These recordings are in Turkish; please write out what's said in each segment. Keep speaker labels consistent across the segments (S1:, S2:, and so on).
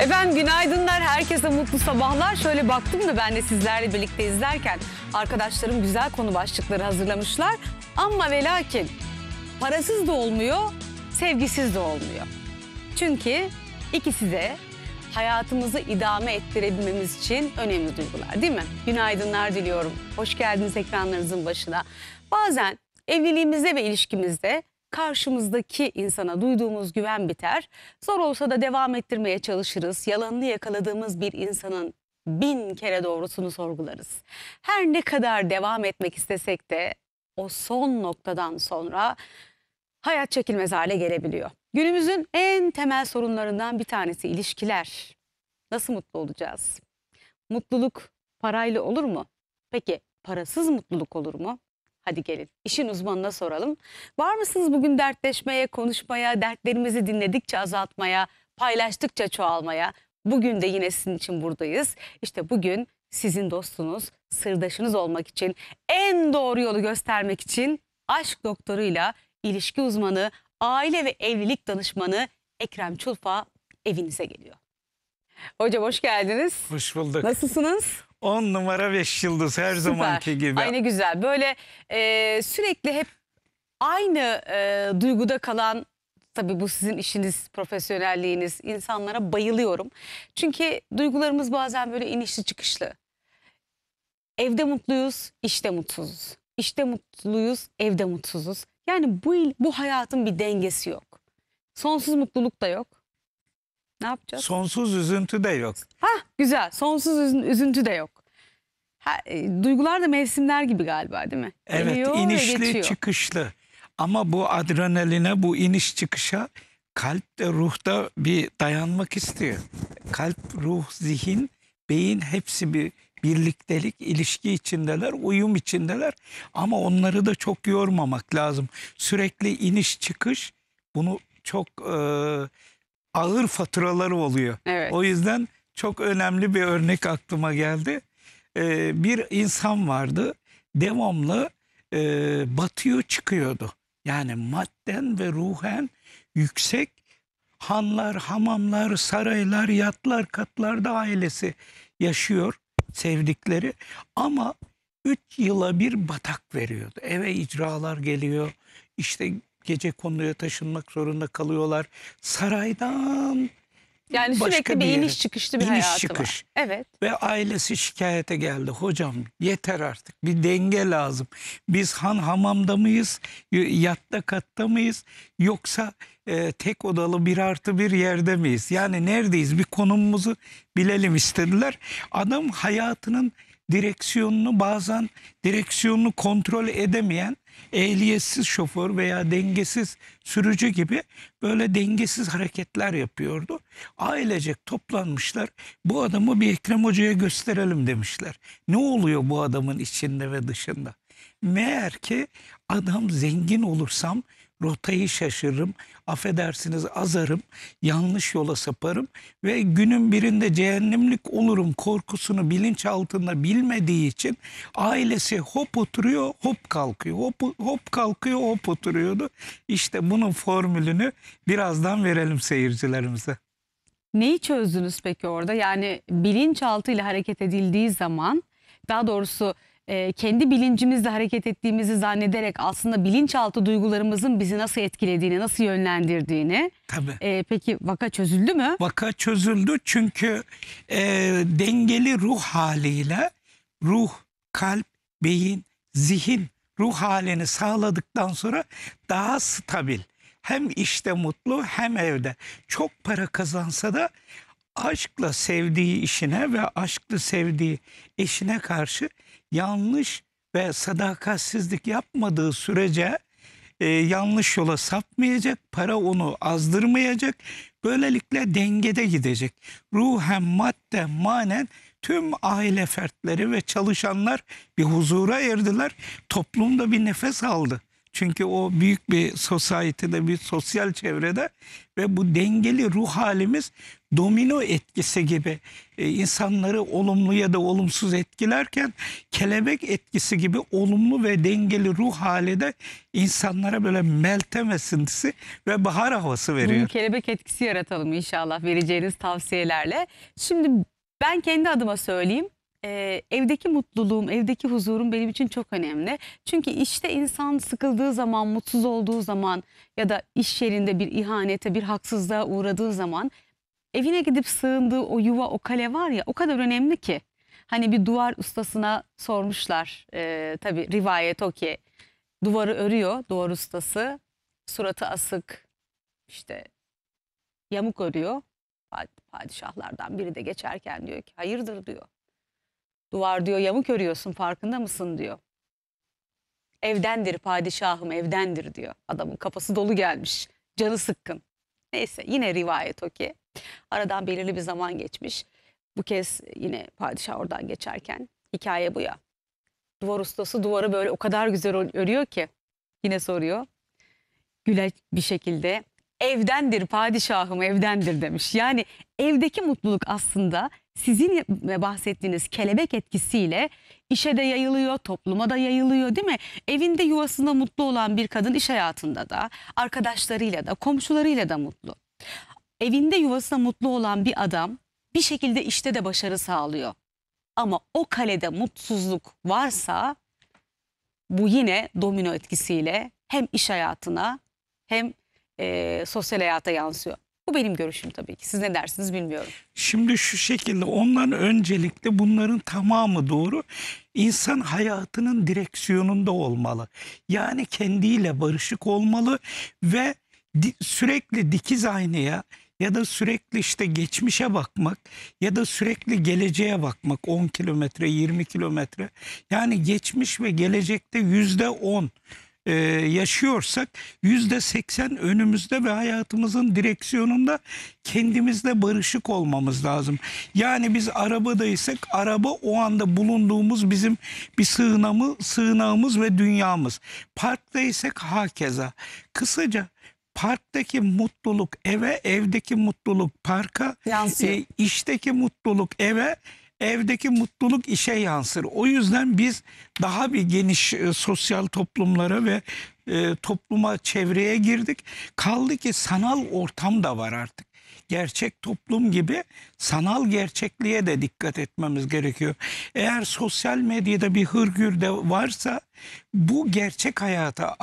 S1: Efendim günaydınlar, herkese mutlu sabahlar. Şöyle baktım da ben de sizlerle birlikte izlerken arkadaşlarım güzel konu başlıkları hazırlamışlar. Ama ve lakin parasız da olmuyor, sevgisiz de olmuyor. Çünkü ikisi de hayatımızı idame ettirebilmemiz için önemli duygular değil mi? Günaydınlar diliyorum. Hoş geldiniz ekranlarınızın başına. Bazen evliliğimizde ve ilişkimizde karşımızdaki insana duyduğumuz güven biter. Zor olsa da devam ettirmeye çalışırız. Yalanını yakaladığımız bir insanın bin kere doğrusunu sorgularız. Her ne kadar devam etmek istesek de o son noktadan sonra hayat çekilmez hale gelebiliyor. Günümüzün en temel sorunlarından bir tanesi ilişkiler. Nasıl mutlu olacağız? Mutluluk parayla olur mu? Peki parasız mutluluk olur mu? Hadi gelin işin uzmanına soralım. Var mısınız bugün dertleşmeye, konuşmaya, dertlerimizi dinledikçe azaltmaya, paylaştıkça çoğalmaya? Bugün de yine sizin için buradayız. İşte bugün sizin dostunuz, sırdaşınız olmak için, en doğru yolu göstermek için aşk doktoruyla ilişki uzmanı, aile ve evlilik danışmanı Ekrem Çulfa evinize geliyor. Hocam hoş geldiniz.
S2: Hoş bulduk. Nasılsınız? 10 numara 5 yıldız her Süper. zamanki gibi. Aynı
S1: güzel. Böyle e, sürekli hep aynı e, duyguda kalan tabii bu sizin işiniz, profesyonelliğiniz, insanlara bayılıyorum. Çünkü duygularımız bazen böyle inişli çıkışlı. Evde mutluyuz, işte mutsuzuz. İşte mutluyuz, evde mutsuzuz. Yani bu bu hayatın bir dengesi yok. Sonsuz mutluluk da yok. Ne yapacağız? Sonsuz
S2: üzüntü de yok.
S1: Ha güzel. Sonsuz üzüntü de yok. Ha, e, duygular da mevsimler gibi galiba değil mi? Evet, Geliyor inişli
S2: çıkışlı. Ama bu adrenaline, bu iniş çıkışa kalp de ruh da bir dayanmak istiyor. Kalp, ruh, zihin, beyin hepsi bir birliktelik, ilişki içindeler, uyum içindeler. Ama onları da çok yormamak lazım. Sürekli iniş çıkış bunu çok e, ağır faturaları oluyor. Evet. O yüzden çok önemli bir örnek aklıma geldi. Ee, bir insan vardı devamlı e, batıyor çıkıyordu. Yani madden ve ruhen yüksek hanlar, hamamlar, saraylar, yatlar, katlarda ailesi yaşıyor sevdikleri ama 3 yıla bir batak veriyordu. Eve icralar geliyor. İşte gece konuya taşınmak zorunda kalıyorlar. Saraydan yani başka sürekli bir, bir iniş çıkışlı bir iniş hayatı çıkış. var. Evet. Ve ailesi şikayete geldi. Hocam yeter artık bir denge lazım. Biz han hamamda mıyız? Yatta katta mıyız? Yoksa e, tek odalı bir artı bir yerde miyiz? Yani neredeyiz? Bir konumumuzu bilelim istediler. Adam hayatının direksiyonunu bazen direksiyonunu kontrol edemeyen ehliyetsiz şoför veya dengesiz sürücü gibi böyle dengesiz hareketler yapıyordu. Ailecek toplanmışlar bu adamı bir Ekrem Hoca'ya gösterelim demişler. Ne oluyor bu adamın içinde ve dışında? Meğer ki adam zengin olursam rotayı şaşırırım, affedersiniz azarım, yanlış yola saparım ve günün birinde cehennemlik olurum korkusunu bilinç altında bilmediği için ailesi hop oturuyor hop kalkıyor, hop, hop kalkıyor hop oturuyordu. İşte bunun formülünü birazdan verelim seyircilerimize.
S1: Neyi çözdünüz peki orada? Yani ile hareket edildiği zaman daha doğrusu e, kendi bilincimizle hareket ettiğimizi zannederek aslında bilinçaltı duygularımızın bizi nasıl etkilediğini, nasıl yönlendirdiğini. Tabii. E, peki vaka çözüldü mü?
S2: Vaka çözüldü çünkü e, dengeli ruh haliyle ruh, kalp, beyin, zihin ruh halini sağladıktan sonra daha stabil. Hem işte mutlu hem evde. Çok para kazansa da aşkla sevdiği işine ve aşkla sevdiği eşine karşı yanlış ve sadakatsizlik yapmadığı sürece e, yanlış yola sapmayacak, para onu azdırmayacak. Böylelikle dengede gidecek. Ruhen, madde, manen tüm aile fertleri ve çalışanlar bir huzura erdiler. Toplumda bir nefes aldı. Çünkü o büyük bir sosyetede, bir sosyal çevrede ve bu dengeli ruh halimiz domino etkisi gibi e, insanları olumlu ya da olumsuz etkilerken kelebek etkisi gibi olumlu ve dengeli ruh hali de insanlara böyle meltem esintisi ve bahar havası veriyor. Bunun
S1: kelebek etkisi yaratalım inşallah vereceğiniz tavsiyelerle. Şimdi ben kendi adıma söyleyeyim e, evdeki mutluluğum, evdeki huzurum benim için çok önemli. Çünkü işte insan sıkıldığı zaman, mutsuz olduğu zaman ya da iş yerinde bir ihanete, bir haksızlığa uğradığı zaman evine gidip sığındığı o yuva, o kale var ya o kadar önemli ki. Hani bir duvar ustasına sormuşlar. E, tabii rivayet o ki duvarı örüyor duvar ustası. Suratı asık işte yamuk örüyor. Padişahlardan biri de geçerken diyor ki hayırdır diyor. Duvar diyor yamuk örüyorsun farkında mısın diyor. Evdendir padişahım evdendir diyor. Adamın kafası dolu gelmiş. Canı sıkkın. Neyse yine rivayet o ki. Aradan belirli bir zaman geçmiş. Bu kez yine padişah oradan geçerken hikaye bu ya. Duvar ustası duvarı böyle o kadar güzel örüyor ki yine soruyor. Güleç bir şekilde evdendir padişahım evdendir demiş. Yani evdeki mutluluk aslında sizin e, bahsettiğiniz kelebek etkisiyle işe de yayılıyor, topluma da yayılıyor değil mi? Evinde yuvasında mutlu olan bir kadın iş hayatında da, arkadaşlarıyla da, komşularıyla da mutlu evinde yuvasında mutlu olan bir adam bir şekilde işte de başarı sağlıyor. Ama o kalede mutsuzluk varsa bu yine domino etkisiyle hem iş hayatına hem e, sosyal hayata yansıyor. Bu benim görüşüm tabii ki. Siz ne dersiniz bilmiyorum.
S2: Şimdi şu şekilde ondan öncelikle bunların tamamı doğru. İnsan hayatının direksiyonunda olmalı. Yani kendiyle barışık olmalı ve sürekli dikiz aynaya ya da sürekli işte geçmişe bakmak ya da sürekli geleceğe bakmak 10 kilometre 20 kilometre yani geçmiş ve gelecekte yüzde 10 e, yaşıyorsak yüzde seksen önümüzde ve hayatımızın direksiyonunda kendimizle barışık olmamız lazım. Yani biz arabadaysak araba o anda bulunduğumuz bizim bir sığınamı, sığınağımız ve dünyamız. Parktaysak hakeza. Kısaca parktaki mutluluk eve, evdeki mutluluk parka, e, işteki mutluluk eve, evdeki mutluluk işe yansır. O yüzden biz daha bir geniş e, sosyal toplumlara ve e, topluma, çevreye girdik. Kaldı ki sanal ortam da var artık gerçek toplum gibi sanal gerçekliğe de dikkat etmemiz gerekiyor. Eğer sosyal medyada bir hırgür de varsa bu gerçek hayata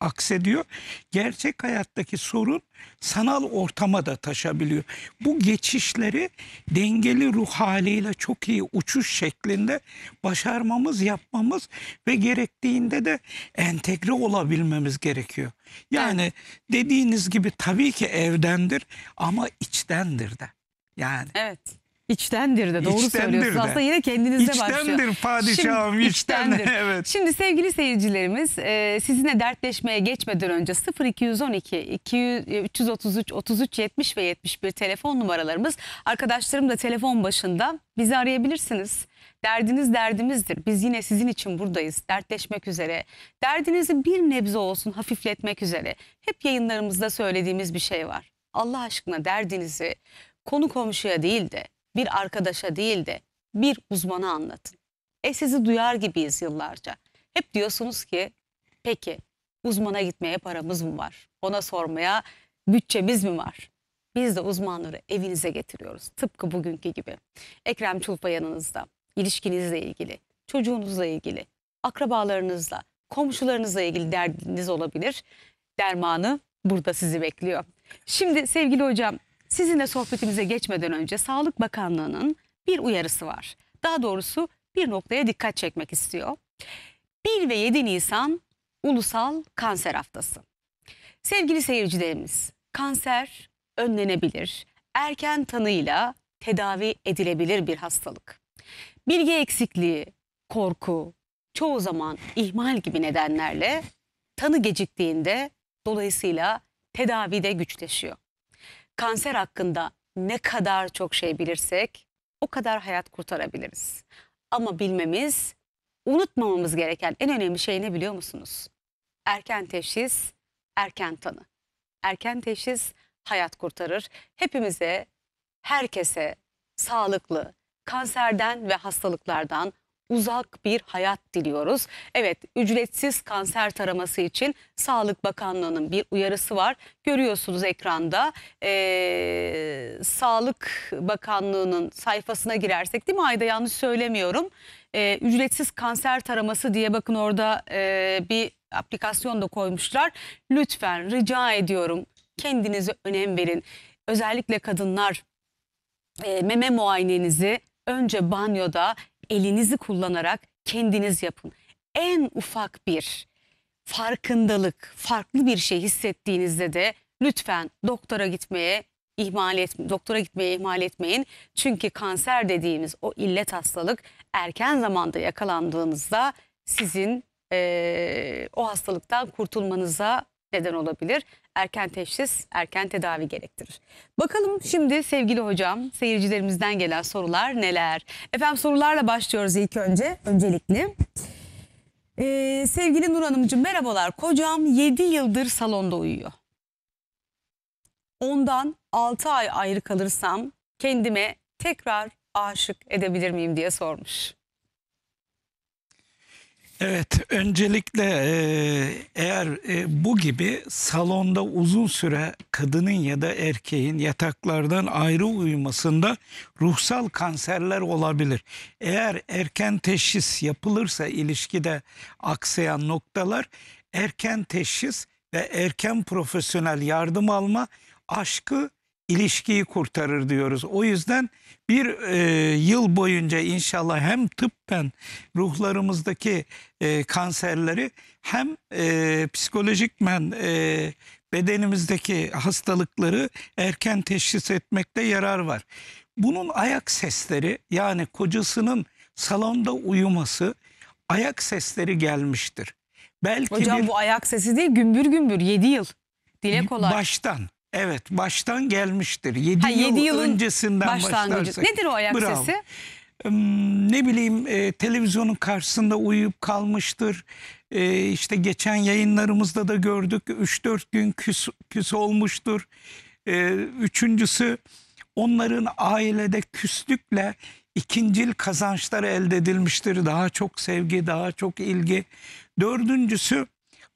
S2: aksediyor. Gerçek hayattaki sorun sanal ortama da taşabiliyor. Bu geçişleri dengeli ruh haliyle çok iyi uçuş şeklinde başarmamız, yapmamız ve gerektiğinde de entegre olabilmemiz gerekiyor. Yani dediğiniz gibi tabii ki evdendir ama içtendir de. Yani.
S1: Evet. İçtendir de doğru içtendir söylüyorsun. De. Aslında yine kendinizde içtendir başlıyor. İçtendir padişahım Şimdi, içtendir. içtendir. evet. Şimdi sevgili seyircilerimiz e, sizinle dertleşmeye geçmeden önce 0212 200, 333 33 70 ve 71 telefon numaralarımız. Arkadaşlarım da telefon başında bizi arayabilirsiniz. Derdiniz derdimizdir. Biz yine sizin için buradayız. Dertleşmek üzere. Derdinizi bir nebze olsun hafifletmek üzere. Hep yayınlarımızda söylediğimiz bir şey var. Allah aşkına derdinizi konu komşuya değil de bir arkadaşa değil de bir uzmana anlatın. E sizi duyar gibiyiz yıllarca. Hep diyorsunuz ki peki uzmana gitmeye paramız mı var? Ona sormaya bütçemiz mi var? Biz de uzmanları evinize getiriyoruz. Tıpkı bugünkü gibi. Ekrem Çulpa yanınızda. ilişkinizle ilgili, çocuğunuzla ilgili, akrabalarınızla, komşularınızla ilgili derdiniz olabilir. Dermanı burada sizi bekliyor. Şimdi sevgili hocam Sizinle sohbetimize geçmeden önce Sağlık Bakanlığı'nın bir uyarısı var. Daha doğrusu bir noktaya dikkat çekmek istiyor. 1 ve 7 Nisan Ulusal Kanser Haftası. Sevgili seyircilerimiz, kanser önlenebilir, erken tanıyla tedavi edilebilir bir hastalık. Bilgi eksikliği, korku, çoğu zaman ihmal gibi nedenlerle tanı geciktiğinde dolayısıyla tedavi de güçleşiyor kanser hakkında ne kadar çok şey bilirsek o kadar hayat kurtarabiliriz. Ama bilmemiz, unutmamamız gereken en önemli şey ne biliyor musunuz? Erken teşhis, erken tanı. Erken teşhis hayat kurtarır. Hepimize, herkese sağlıklı, kanserden ve hastalıklardan uzak bir hayat diliyoruz. Evet ücretsiz kanser taraması için Sağlık Bakanlığı'nın bir uyarısı var. Görüyorsunuz ekranda ee, Sağlık Bakanlığı'nın sayfasına girersek değil mi Ayda yanlış söylemiyorum. Ee, ücretsiz kanser taraması diye bakın orada e, bir aplikasyon da koymuşlar. Lütfen rica ediyorum kendinize önem verin. Özellikle kadınlar e, meme muayenenizi önce banyoda elinizi kullanarak kendiniz yapın. En ufak bir farkındalık, farklı bir şey hissettiğinizde de lütfen doktora gitmeye ihmal et, doktora gitmeye ihmal etmeyin. Çünkü kanser dediğimiz o illet hastalık erken zamanda yakalandığınızda sizin e, o hastalıktan kurtulmanıza neden olabilir erken teşhis, erken tedavi gerektirir. Bakalım şimdi sevgili hocam seyircilerimizden gelen sorular neler? Efendim sorularla başlıyoruz ilk önce öncelikle. Ee, sevgili Nur Hanımcığım merhabalar. Kocam 7 yıldır salonda uyuyor. Ondan 6 ay ayrı kalırsam kendime tekrar aşık edebilir miyim diye sormuş.
S2: Evet, öncelikle e, eğer e, bu gibi salonda uzun süre kadının ya da erkeğin yataklardan ayrı uyumasında ruhsal kanserler olabilir. Eğer erken teşhis yapılırsa ilişkide aksayan noktalar erken teşhis ve erken profesyonel yardım alma aşkı ilişkiyi kurtarır diyoruz. O yüzden bir e, yıl boyunca inşallah hem tıbben ruhlarımızdaki e, kanserleri hem e, psikolojikmen e, bedenimizdeki hastalıkları erken teşhis etmekte yarar var. Bunun ayak sesleri yani kocasının salonda uyuması ayak sesleri gelmiştir. Belki Hocam bir,
S1: bu ayak sesi değil gümbür gümbür 7 yıl. Dile kolay. Baştan
S2: Evet baştan gelmiştir. 7 yıl, yedi yılın öncesinden başlangıcı. başlarsak. Nedir o ayak Bravo. sesi? ne bileyim e, televizyonun karşısında uyuyup kalmıştır. E, işte geçen yayınlarımızda da gördük 3-4 gün küs, küs olmuştur. E, üçüncüsü onların ailede küslükle ikincil kazançlar elde edilmiştir. Daha çok sevgi, daha çok ilgi. Dördüncüsü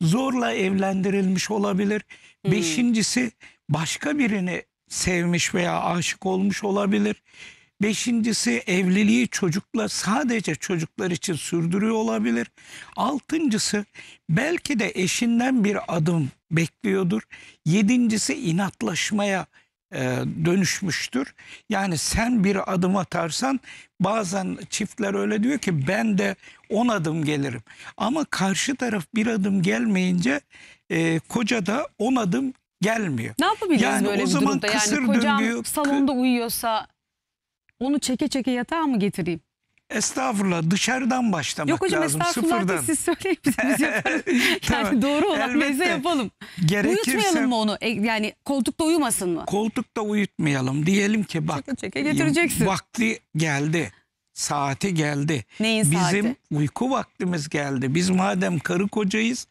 S2: zorla evlendirilmiş olabilir. Hmm. Beşincisi başka birini sevmiş veya aşık olmuş olabilir. Beşincisi evliliği çocukla sadece çocuklar için sürdürüyor olabilir. Altıncısı belki de eşinden bir adım bekliyordur. Yedincisi inatlaşmaya e, dönüşmüştür. Yani sen bir adım atarsan bazen çiftler öyle diyor ki ben de on adım gelirim. Ama karşı taraf bir adım gelmeyince e, koca da on adım gelmiyor. Ne yapabiliriz yani böyle o bir zaman durumda? Kısır yani kocam döngüyü,
S1: salonda uyuyorsa onu çeke çeke yatağa mı getireyim?
S2: Estağfurullah dışarıdan başlamak Yok hocam, lazım estağfurullah sıfırdan. siz söyleyin
S1: biz, biz yaparız.
S2: tamam. doğru olan neyse yapalım. Gerekirse, Uyutmayalım mı
S1: onu? E, yani koltukta uyumasın mı?
S2: Koltukta uyutmayalım. Diyelim ki bak çeke çeke getireceksin. vakti geldi. Saati geldi. Neyin Bizim saati? uyku vaktimiz geldi. Biz madem karı kocayız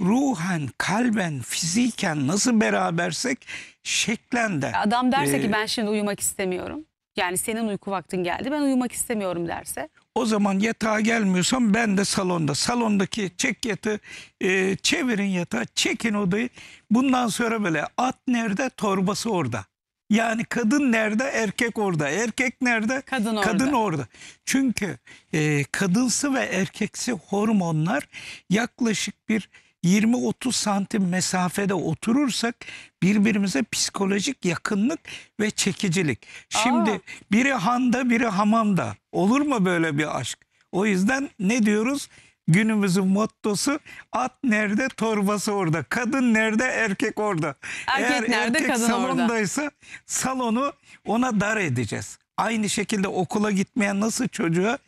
S2: ruhen, kalben, fiziken nasıl berabersek şeklen de. Adam derse e, ki ben
S1: şimdi uyumak istemiyorum. Yani senin uyku vaktin geldi ben uyumak istemiyorum derse.
S2: O zaman yatağa gelmiyorsam ben de salonda. Salondaki çek yatağı, e, çevirin yatağı, çekin odayı. Bundan sonra böyle at nerede torbası orada. Yani kadın nerede erkek orada. Erkek nerede kadın orada. Kadın orada. Çünkü e, kadınsı ve erkeksi hormonlar yaklaşık bir 20-30 santim mesafede oturursak birbirimize psikolojik yakınlık ve çekicilik. Şimdi Aa. biri handa biri hamamda. Olur mu böyle bir aşk? O yüzden ne diyoruz? Günümüzün mottosu at nerede torbası orada. Kadın nerede erkek orada. Erkek Eğer nerede erkek kadın salondaysa orada. salonu ona dar edeceğiz. Aynı şekilde okula gitmeyen nasıl çocuğa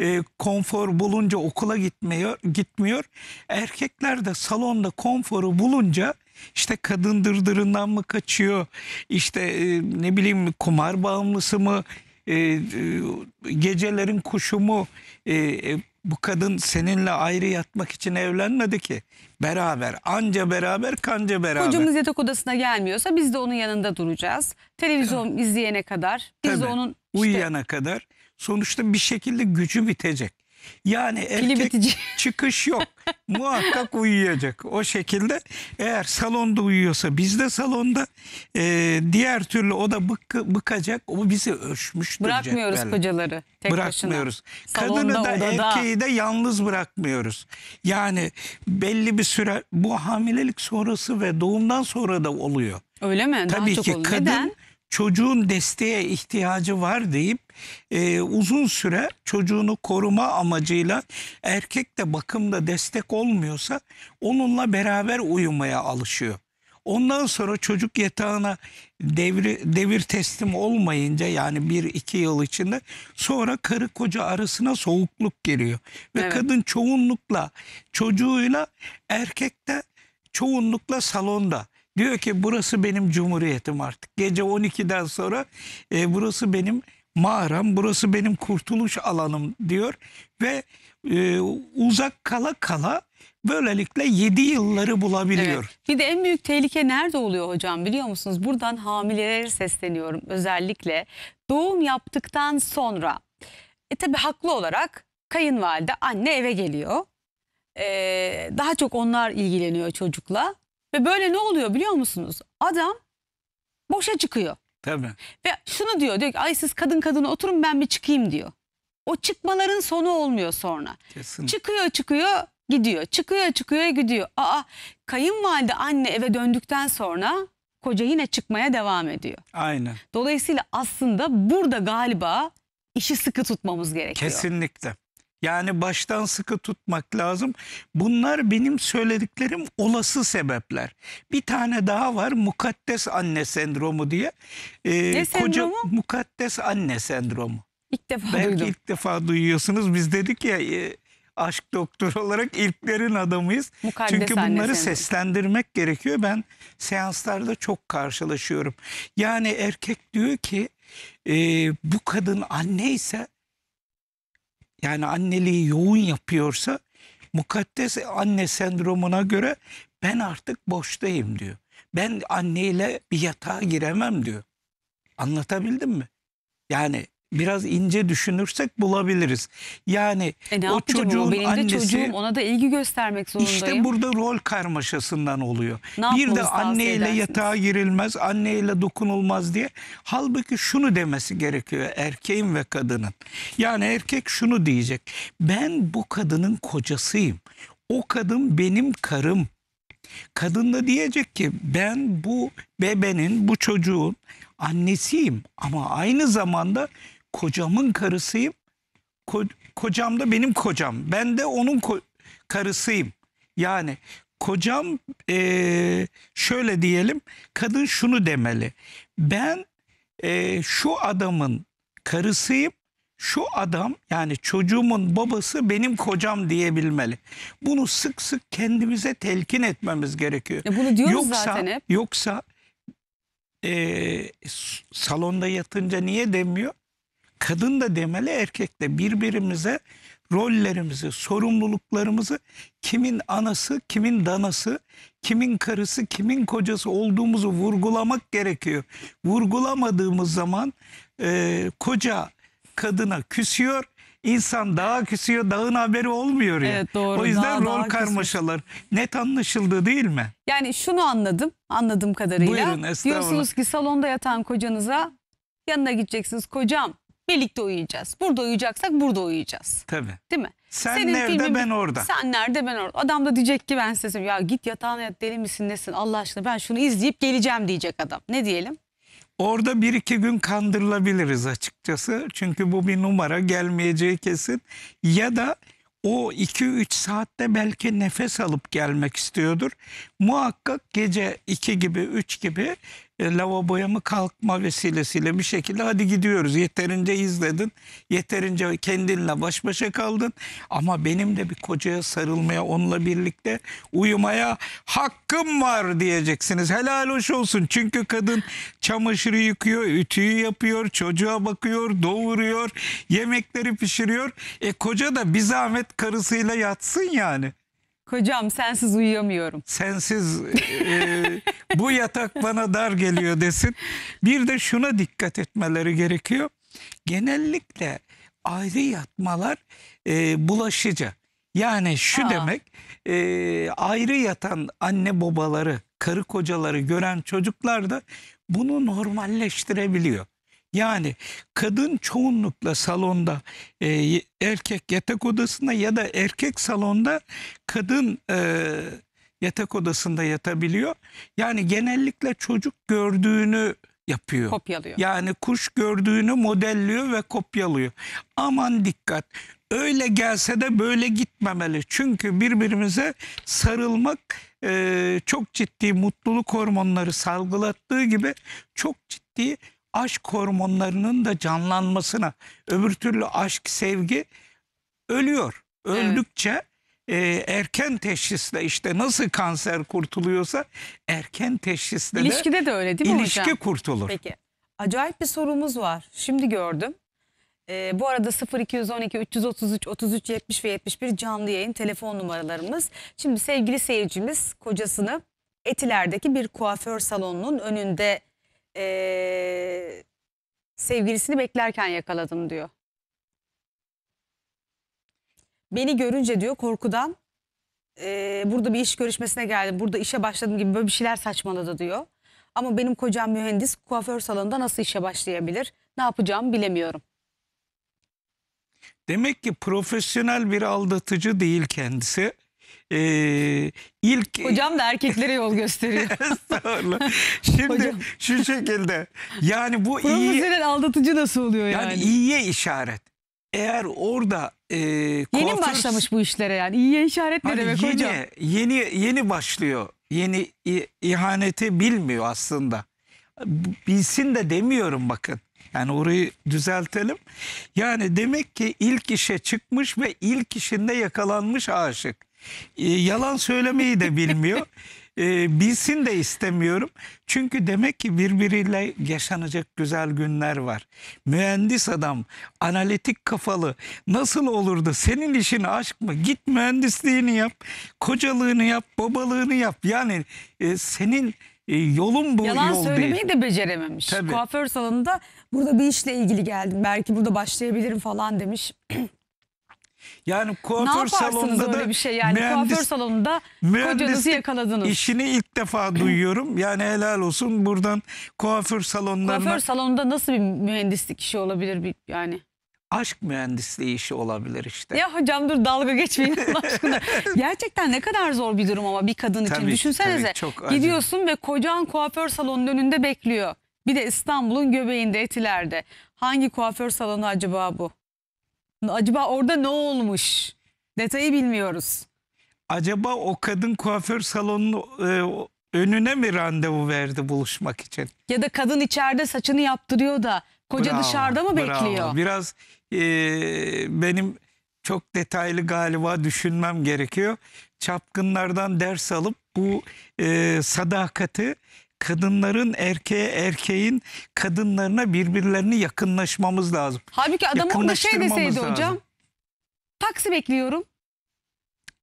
S2: e, konfor bulunca okula gitmiyor, gitmiyor. Erkekler de salonda konforu bulunca işte kadın dırdırından mı kaçıyor? İşte e, ne bileyim kumar bağımlısı mı? E, e, gecelerin kuşu mu? E, e, bu kadın seninle ayrı yatmak için evlenmedi ki. Beraber, anca beraber, kanca beraber. Kocamız
S1: yatak odasına gelmiyorsa biz de onun yanında duracağız. Televizyon izleyene kadar, biz Tabii, de
S2: onun... Işte... Uyuyana kadar sonuçta bir şekilde gücü bitecek. Yani erkek çıkış yok. Muhakkak uyuyacak. O şekilde eğer salonda uyuyorsa biz de salonda e, diğer türlü o da bık, bıkacak. O bizi ölçmüştür. Bırakmıyoruz ceplerle. kocaları tek Bırakmıyoruz. Başına. Kadını Salonda, da odada. erkeği de yalnız bırakmıyoruz. Yani belli bir süre bu hamilelik sonrası ve doğumdan sonra da oluyor. Öyle mi? Tabii Daha çok ki oluyor. kadın Neden? çocuğun desteğe ihtiyacı var deyip e, uzun süre çocuğunu koruma amacıyla erkek de bakımda destek olmuyorsa onunla beraber uyumaya alışıyor. Ondan sonra çocuk yatağına devri, devir teslim olmayınca yani bir iki yıl içinde sonra karı koca arasına soğukluk geliyor Ve evet. kadın çoğunlukla çocuğuyla erkek de çoğunlukla salonda. Diyor ki burası benim cumhuriyetim artık. Gece 12'den sonra e, burası benim mağaram, burası benim kurtuluş alanım diyor. Ve e, uzak kala kala böylelikle 7 yılları bulabiliyor. Evet.
S1: Bir de en büyük tehlike nerede oluyor hocam biliyor musunuz? Buradan hamilelere sesleniyorum özellikle. Doğum yaptıktan sonra e tabi haklı olarak kayınvalide anne eve geliyor. Ee, daha çok onlar ilgileniyor çocukla. Ve böyle ne oluyor biliyor musunuz? Adam boşa çıkıyor. Tabii. Ve şunu diyor, diyor ki ay siz kadın kadına oturun ben bir çıkayım diyor. O çıkmaların sonu olmuyor sonra. Kesin. Çıkıyor çıkıyor gidiyor. Çıkıyor çıkıyor gidiyor. Aa kayınvalide anne eve döndükten sonra koca yine çıkmaya devam ediyor. Aynen. Dolayısıyla aslında burada galiba işi sıkı tutmamız gerekiyor.
S2: Kesinlikle. Yani baştan sıkı tutmak lazım. Bunlar benim söylediklerim olası sebepler. Bir tane daha var mukaddes anne sendromu diye. Ee, ne sendromu? Koca, mukaddes anne sendromu. İlk defa Belki duydum. ilk defa duyuyorsunuz. Biz dedik ya e, aşk doktor olarak ilklerin adamıyız. Mukaddes Çünkü bunları seslendirmek gerekiyor. Ben seanslarda çok karşılaşıyorum. Yani erkek diyor ki e, bu kadın anne ise yani anneliği yoğun yapıyorsa mukaddes anne sendromuna göre ben artık boştayım diyor. Ben anneyle bir yatağa giremem diyor. Anlatabildim mi? Yani biraz ince düşünürsek bulabiliriz. Yani e ne o çocuğun Benim annesi... de çocuğum
S1: ona da ilgi göstermek zorundayım. İşte burada
S2: rol karmaşasından oluyor. Ne bir de anneyle yatağa girilmez, anneyle dokunulmaz diye. Halbuki şunu demesi gerekiyor erkeğin ve kadının. Yani erkek şunu diyecek. Ben bu kadının kocasıyım. O kadın benim karım. Kadın da diyecek ki ben bu bebenin, bu çocuğun annesiyim ama aynı zamanda kocamın karısıyım. Ko kocam da benim kocam. Ben de onun ko karısıyım. Yani kocam e, şöyle diyelim kadın şunu demeli. Ben e, şu adamın karısıyım. Şu adam yani çocuğumun babası benim kocam diyebilmeli. Bunu sık sık kendimize telkin etmemiz gerekiyor. E bunu diyoruz yoksa, zaten hep. Yoksa e, salonda yatınca niye demiyor? kadın da demeli erkek de birbirimize rollerimizi, sorumluluklarımızı kimin anası, kimin danası, kimin karısı, kimin kocası olduğumuzu vurgulamak gerekiyor. Vurgulamadığımız zaman e, koca kadına küsüyor, insan daha küsüyor, dağın haberi olmuyor ya. Evet, doğru. O yüzden Daha, rol karmaşalar. Net anlaşıldı değil mi?
S1: Yani şunu anladım, anladığım kadarıyla. Buyurun, Diyorsunuz ki salonda yatan kocanıza yanına gideceksiniz. Kocam Birlikte uyuyacağız. Burada uyuyacaksak burada uyuyacağız. Tabii. Değil mi? Sen nerede filmin, ben orada. Sen nerede ben orada. Adam da diyecek ki ben size ya git yatağına yat deli misin nesin Allah aşkına ben şunu izleyip geleceğim diyecek adam. Ne diyelim?
S2: Orada bir iki gün kandırılabiliriz açıkçası. Çünkü bu bir numara gelmeyeceği kesin. Ya da o 2-3 saatte belki nefes alıp gelmek istiyordur. Muhakkak gece 2 gibi 3 gibi e, lavaboya mı kalkma vesilesiyle bir şekilde hadi gidiyoruz. Yeterince izledin, yeterince kendinle baş başa kaldın. Ama benim de bir kocaya sarılmaya, onunla birlikte uyumaya hakkım var diyeceksiniz. Helal hoş olsun. Çünkü kadın çamaşırı yıkıyor, ütüyü yapıyor, çocuğa bakıyor, doğuruyor, yemekleri pişiriyor. E koca da bir zahmet karısıyla yatsın yani.
S1: Hocam sensiz uyuyamıyorum. Sensiz e,
S2: e, bu yatak bana dar geliyor desin. Bir de şuna dikkat etmeleri gerekiyor. Genellikle ayrı yatmalar e, bulaşıcı. Yani şu Aa. demek e, ayrı yatan anne babaları, karı kocaları gören çocuklar da bunu normalleştirebiliyor. Yani kadın çoğunlukla salonda, e, erkek yatak odasında ya da erkek salonda kadın e, yatak odasında yatabiliyor. Yani genellikle çocuk gördüğünü yapıyor. Kopyalıyor. Yani kuş gördüğünü modelliyor ve kopyalıyor. Aman dikkat. Öyle gelse de böyle gitmemeli. Çünkü birbirimize sarılmak e, çok ciddi mutluluk hormonları salgılattığı gibi çok ciddi aşk hormonlarının da canlanmasına. Öbür türlü aşk, sevgi ölüyor. Öldükçe e, erken teşhisle işte nasıl kanser kurtuluyorsa erken teşhisle İlişkide de, de öyle değil mi ilişki hocam? İlişki kurtulur. Peki.
S1: Acayip bir sorumuz var. Şimdi gördüm. ee, bu arada 0212 333 33 70 ve 71 canlı yayın telefon numaralarımız. Şimdi sevgili seyircimiz kocasını Etiler'deki bir kuaför salonunun önünde e, sevgilisini beklerken yakaladım diyor. Beni görünce diyor korkudan e, burada bir iş görüşmesine geldim. Burada işe başladım gibi böyle bir şeyler saçmaladı diyor. Ama benim kocam mühendis kuaför salonunda nasıl işe başlayabilir? Ne yapacağımı bilemiyorum.
S2: Demek ki profesyonel bir aldatıcı değil kendisi e, ilk... Hocam da erkeklere yol gösteriyor. Estağfurullah. Şimdi Hocam. şu şekilde yani bu iyi... aldatıcı nasıl oluyor yani? Yani iyiye işaret. Eğer orada e, kuaför... Yeni başlamış
S1: bu işlere yani? iyiye işaret ne hani demek yeni, hocam?
S2: Yeni, yeni başlıyor. Yeni ihaneti bilmiyor aslında. Bilsin de demiyorum bakın. Yani orayı düzeltelim. Yani demek ki ilk işe çıkmış ve ilk işinde yakalanmış aşık. E, yalan söylemeyi de bilmiyor. e, bilsin de istemiyorum. Çünkü demek ki birbiriyle yaşanacak güzel günler var. Mühendis adam, analitik kafalı nasıl olurdu? Senin işin aşk mı? Git mühendisliğini yap, kocalığını yap, babalığını yap. Yani e, senin e, yolun bu Yalan yol söylemeyi de becerememiş. Tabii. Kuaför
S1: salonunda burada bir işle ilgili geldim. Belki burada başlayabilirim falan demiş.
S2: Şey? Yani kuaför salonunda da bir şey yani mühendis, kuaför
S1: salonunda kocanızı yakaladınız. İşini
S2: ilk defa duyuyorum. Yani helal olsun buradan kuaför salonlarına. Kuaför
S1: salonunda nasıl bir mühendislik işi olabilir bir,
S2: yani? aşk mühendisliği işi olabilir işte.
S1: Ya hocam dur dalga geçmeyin Allah aşkına. Gerçekten ne kadar zor bir durum ama bir kadın için. Düşünsenize tabii, çok gidiyorsun ve kocan kuaför salonunun önünde bekliyor. Bir de İstanbul'un göbeğinde etilerde. Hangi kuaför salonu acaba bu? Acaba orada ne olmuş? Detayı
S2: bilmiyoruz. Acaba o kadın kuaför salonunun e, önüne mi randevu verdi buluşmak için?
S1: Ya da kadın içeride saçını yaptırıyor da koca bravo, dışarıda mı bravo. bekliyor?
S2: Biraz e, benim çok detaylı galiba düşünmem gerekiyor. Çapkınlardan ders alıp bu e, sadakati kadınların erkeğe erkeğin kadınlarına birbirlerini yakınlaşmamız lazım. Halbuki adam orada şey deseydi lazım. hocam.
S1: Taksi bekliyorum.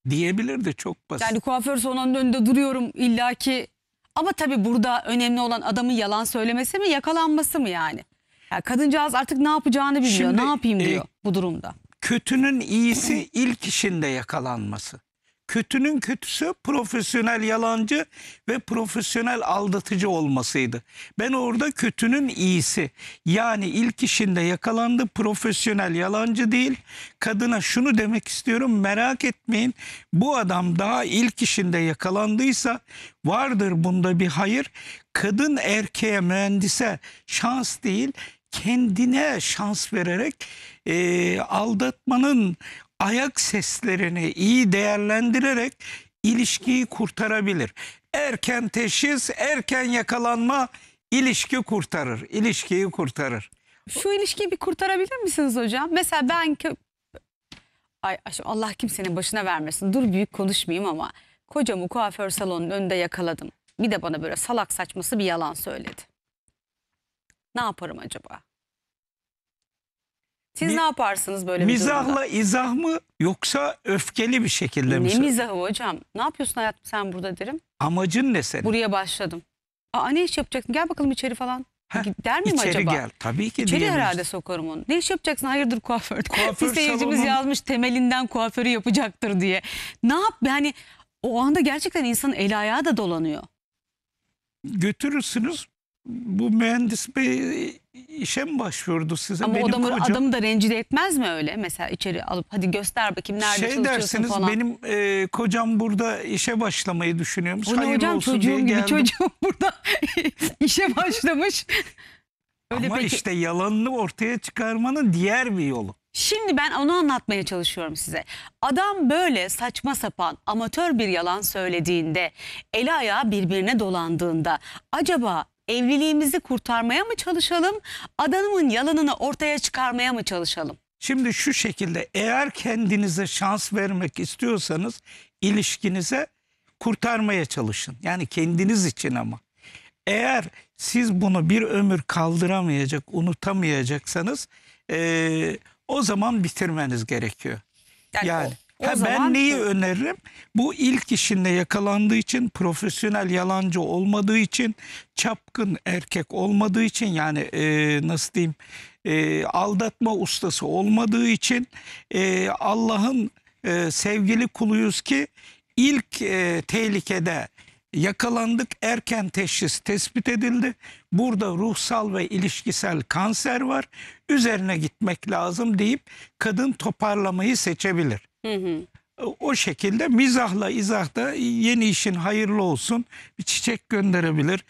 S2: Diyebilir de çok basit. Yani
S1: kuaför salonunun önünde duruyorum illaki. Ama tabii burada önemli olan adamın yalan söylemesi mi yakalanması mı yani? yani kadıncağız artık ne yapacağını biliyor. Şimdi, ne yapayım e, diyor e, bu durumda.
S2: Kötünün iyisi ilk işinde yakalanması kötünün kötüsü profesyonel yalancı ve profesyonel aldatıcı olmasıydı. Ben orada kötünün iyisi yani ilk işinde yakalandı profesyonel yalancı değil. Kadına şunu demek istiyorum merak etmeyin bu adam daha ilk işinde yakalandıysa vardır bunda bir hayır. Kadın erkeğe mühendise şans değil kendine şans vererek e, aldatmanın ayak seslerini iyi değerlendirerek ilişkiyi kurtarabilir. Erken teşhis, erken yakalanma ilişki kurtarır. İlişkiyi kurtarır.
S1: Şu ilişkiyi bir kurtarabilir misiniz hocam? Mesela ben Ay, Allah kimsenin başına vermesin. Dur büyük konuşmayayım ama kocamı kuaför salonunun önünde yakaladım. Bir de bana böyle salak saçması bir yalan söyledi. Ne yaparım acaba? Siz Mi- ne yaparsınız böyle bir durumda? Mizahla izah
S2: mı yoksa öfkeli bir şekilde mi? Ne söyle-
S1: mizahı hocam? Ne yapıyorsun hayatım sen burada derim.
S2: Amacın ne senin?
S1: Buraya başladım. Aa ne iş yapacaksın? Gel bakalım içeri falan. Heh, Der miyim İçeri acaba? gel. Tabii ki İçeri herhalde sokarım onu. Ne iş yapacaksın? Hayırdır kuaför? Kuaför Bir seyircimiz salonu- yazmış temelinden kuaförü yapacaktır diye. Ne yap? Yani o anda gerçekten insanın el ayağı da dolanıyor.
S2: Götürürsünüz. Bu mühendis bey işe mi başvurdu size? Ama benim adamı, kocam... adamı
S1: da rencide etmez mi öyle? Mesela içeri alıp hadi göster bakayım nerede şey çalışıyorsun dersiniz, falan. benim
S2: e, kocam burada işe başlamayı düşünüyor musun? Hayırlı hocam olsun çocuğum diye gibi çocuğum burada işe başlamış. Öyle Ama peki. işte yalanını ortaya çıkarmanın diğer bir yolu.
S1: Şimdi ben onu anlatmaya çalışıyorum size. Adam böyle saçma sapan amatör bir yalan söylediğinde, eli ayağı birbirine dolandığında acaba evliliğimizi kurtarmaya mı çalışalım? Adamın yalanını ortaya
S2: çıkarmaya mı çalışalım? Şimdi şu şekilde eğer kendinize şans vermek istiyorsanız ilişkinize kurtarmaya çalışın. Yani kendiniz için ama. Eğer siz bunu bir ömür kaldıramayacak, unutamayacaksanız e, o zaman bitirmeniz gerekiyor. Yani, yani o ha, zaman... Ben neyi şey- öneririm? Bu ilk işinde yakalandığı için, profesyonel yalancı olmadığı için, çapkın erkek olmadığı için yani e, nasıl diyeyim e, aldatma ustası olmadığı için e, Allah'ın e, sevgili kuluyuz ki ilk e, tehlikede yakalandık erken teşhis tespit edildi. Burada ruhsal ve ilişkisel kanser var. Üzerine gitmek lazım deyip kadın toparlamayı seçebilir. Hı hı. O şekilde mizahla izahda yeni işin hayırlı olsun bir çiçek gönderebilir.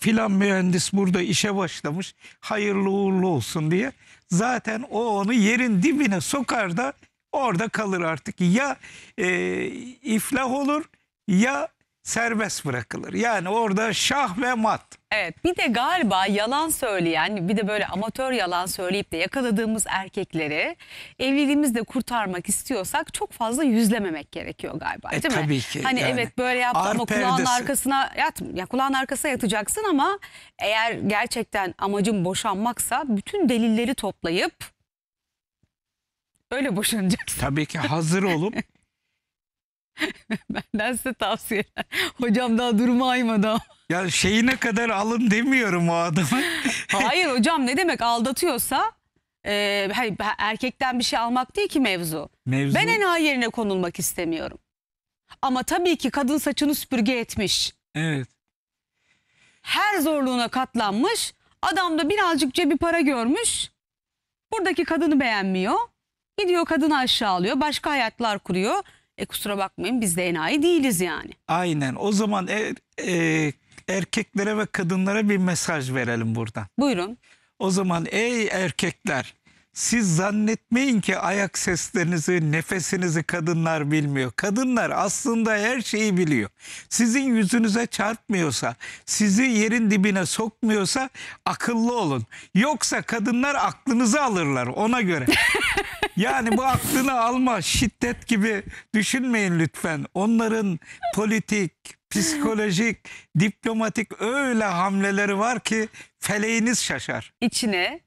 S2: Filan mühendis burada işe başlamış hayırlı uğurlu olsun diye. Zaten o onu yerin dibine sokar da orada kalır artık. Ya e, iflah olur ya serbest bırakılır. Yani orada şah ve mat.
S1: Evet bir de galiba yalan söyleyen bir de böyle amatör yalan söyleyip de yakaladığımız erkekleri evliliğimizde kurtarmak istiyorsak çok fazla yüzlememek gerekiyor galiba e, değil e, mi? Tabii ki. Hani yani, evet böyle yaptım ama perdesi. kulağın arkasına yat, ya kulağın arkasına yatacaksın ama eğer gerçekten amacın boşanmaksa bütün delilleri toplayıp
S2: öyle boşanacaksın. Tabii ki hazır olup Benden size tavsiyeler. Hocam daha durumu aymadı Ya şeyine kadar alın demiyorum o adamı.
S1: Hayır hocam ne demek aldatıyorsa e, hayır, erkekten bir şey almak değil ki mevzu. mevzu. Ben enayi yerine konulmak istemiyorum. Ama tabii ki kadın saçını süpürge etmiş. Evet. Her zorluğuna katlanmış. Adam da birazcık cebi para görmüş. Buradaki kadını beğenmiyor. Gidiyor kadını aşağılıyor. Başka hayatlar kuruyor. E kusura bakmayın biz de enayi değiliz yani.
S2: Aynen o zaman er, e, erkeklere ve kadınlara bir mesaj verelim buradan. Buyurun. O zaman ey erkekler siz zannetmeyin ki ayak seslerinizi, nefesinizi kadınlar bilmiyor. Kadınlar aslında her şeyi biliyor. Sizin yüzünüze çarpmıyorsa, sizi yerin dibine sokmuyorsa akıllı olun. Yoksa kadınlar aklınızı alırlar ona göre. Yani bu aklını alma, şiddet gibi düşünmeyin lütfen. Onların politik, psikolojik, diplomatik öyle hamleleri var ki feleğiniz şaşar.
S1: İçine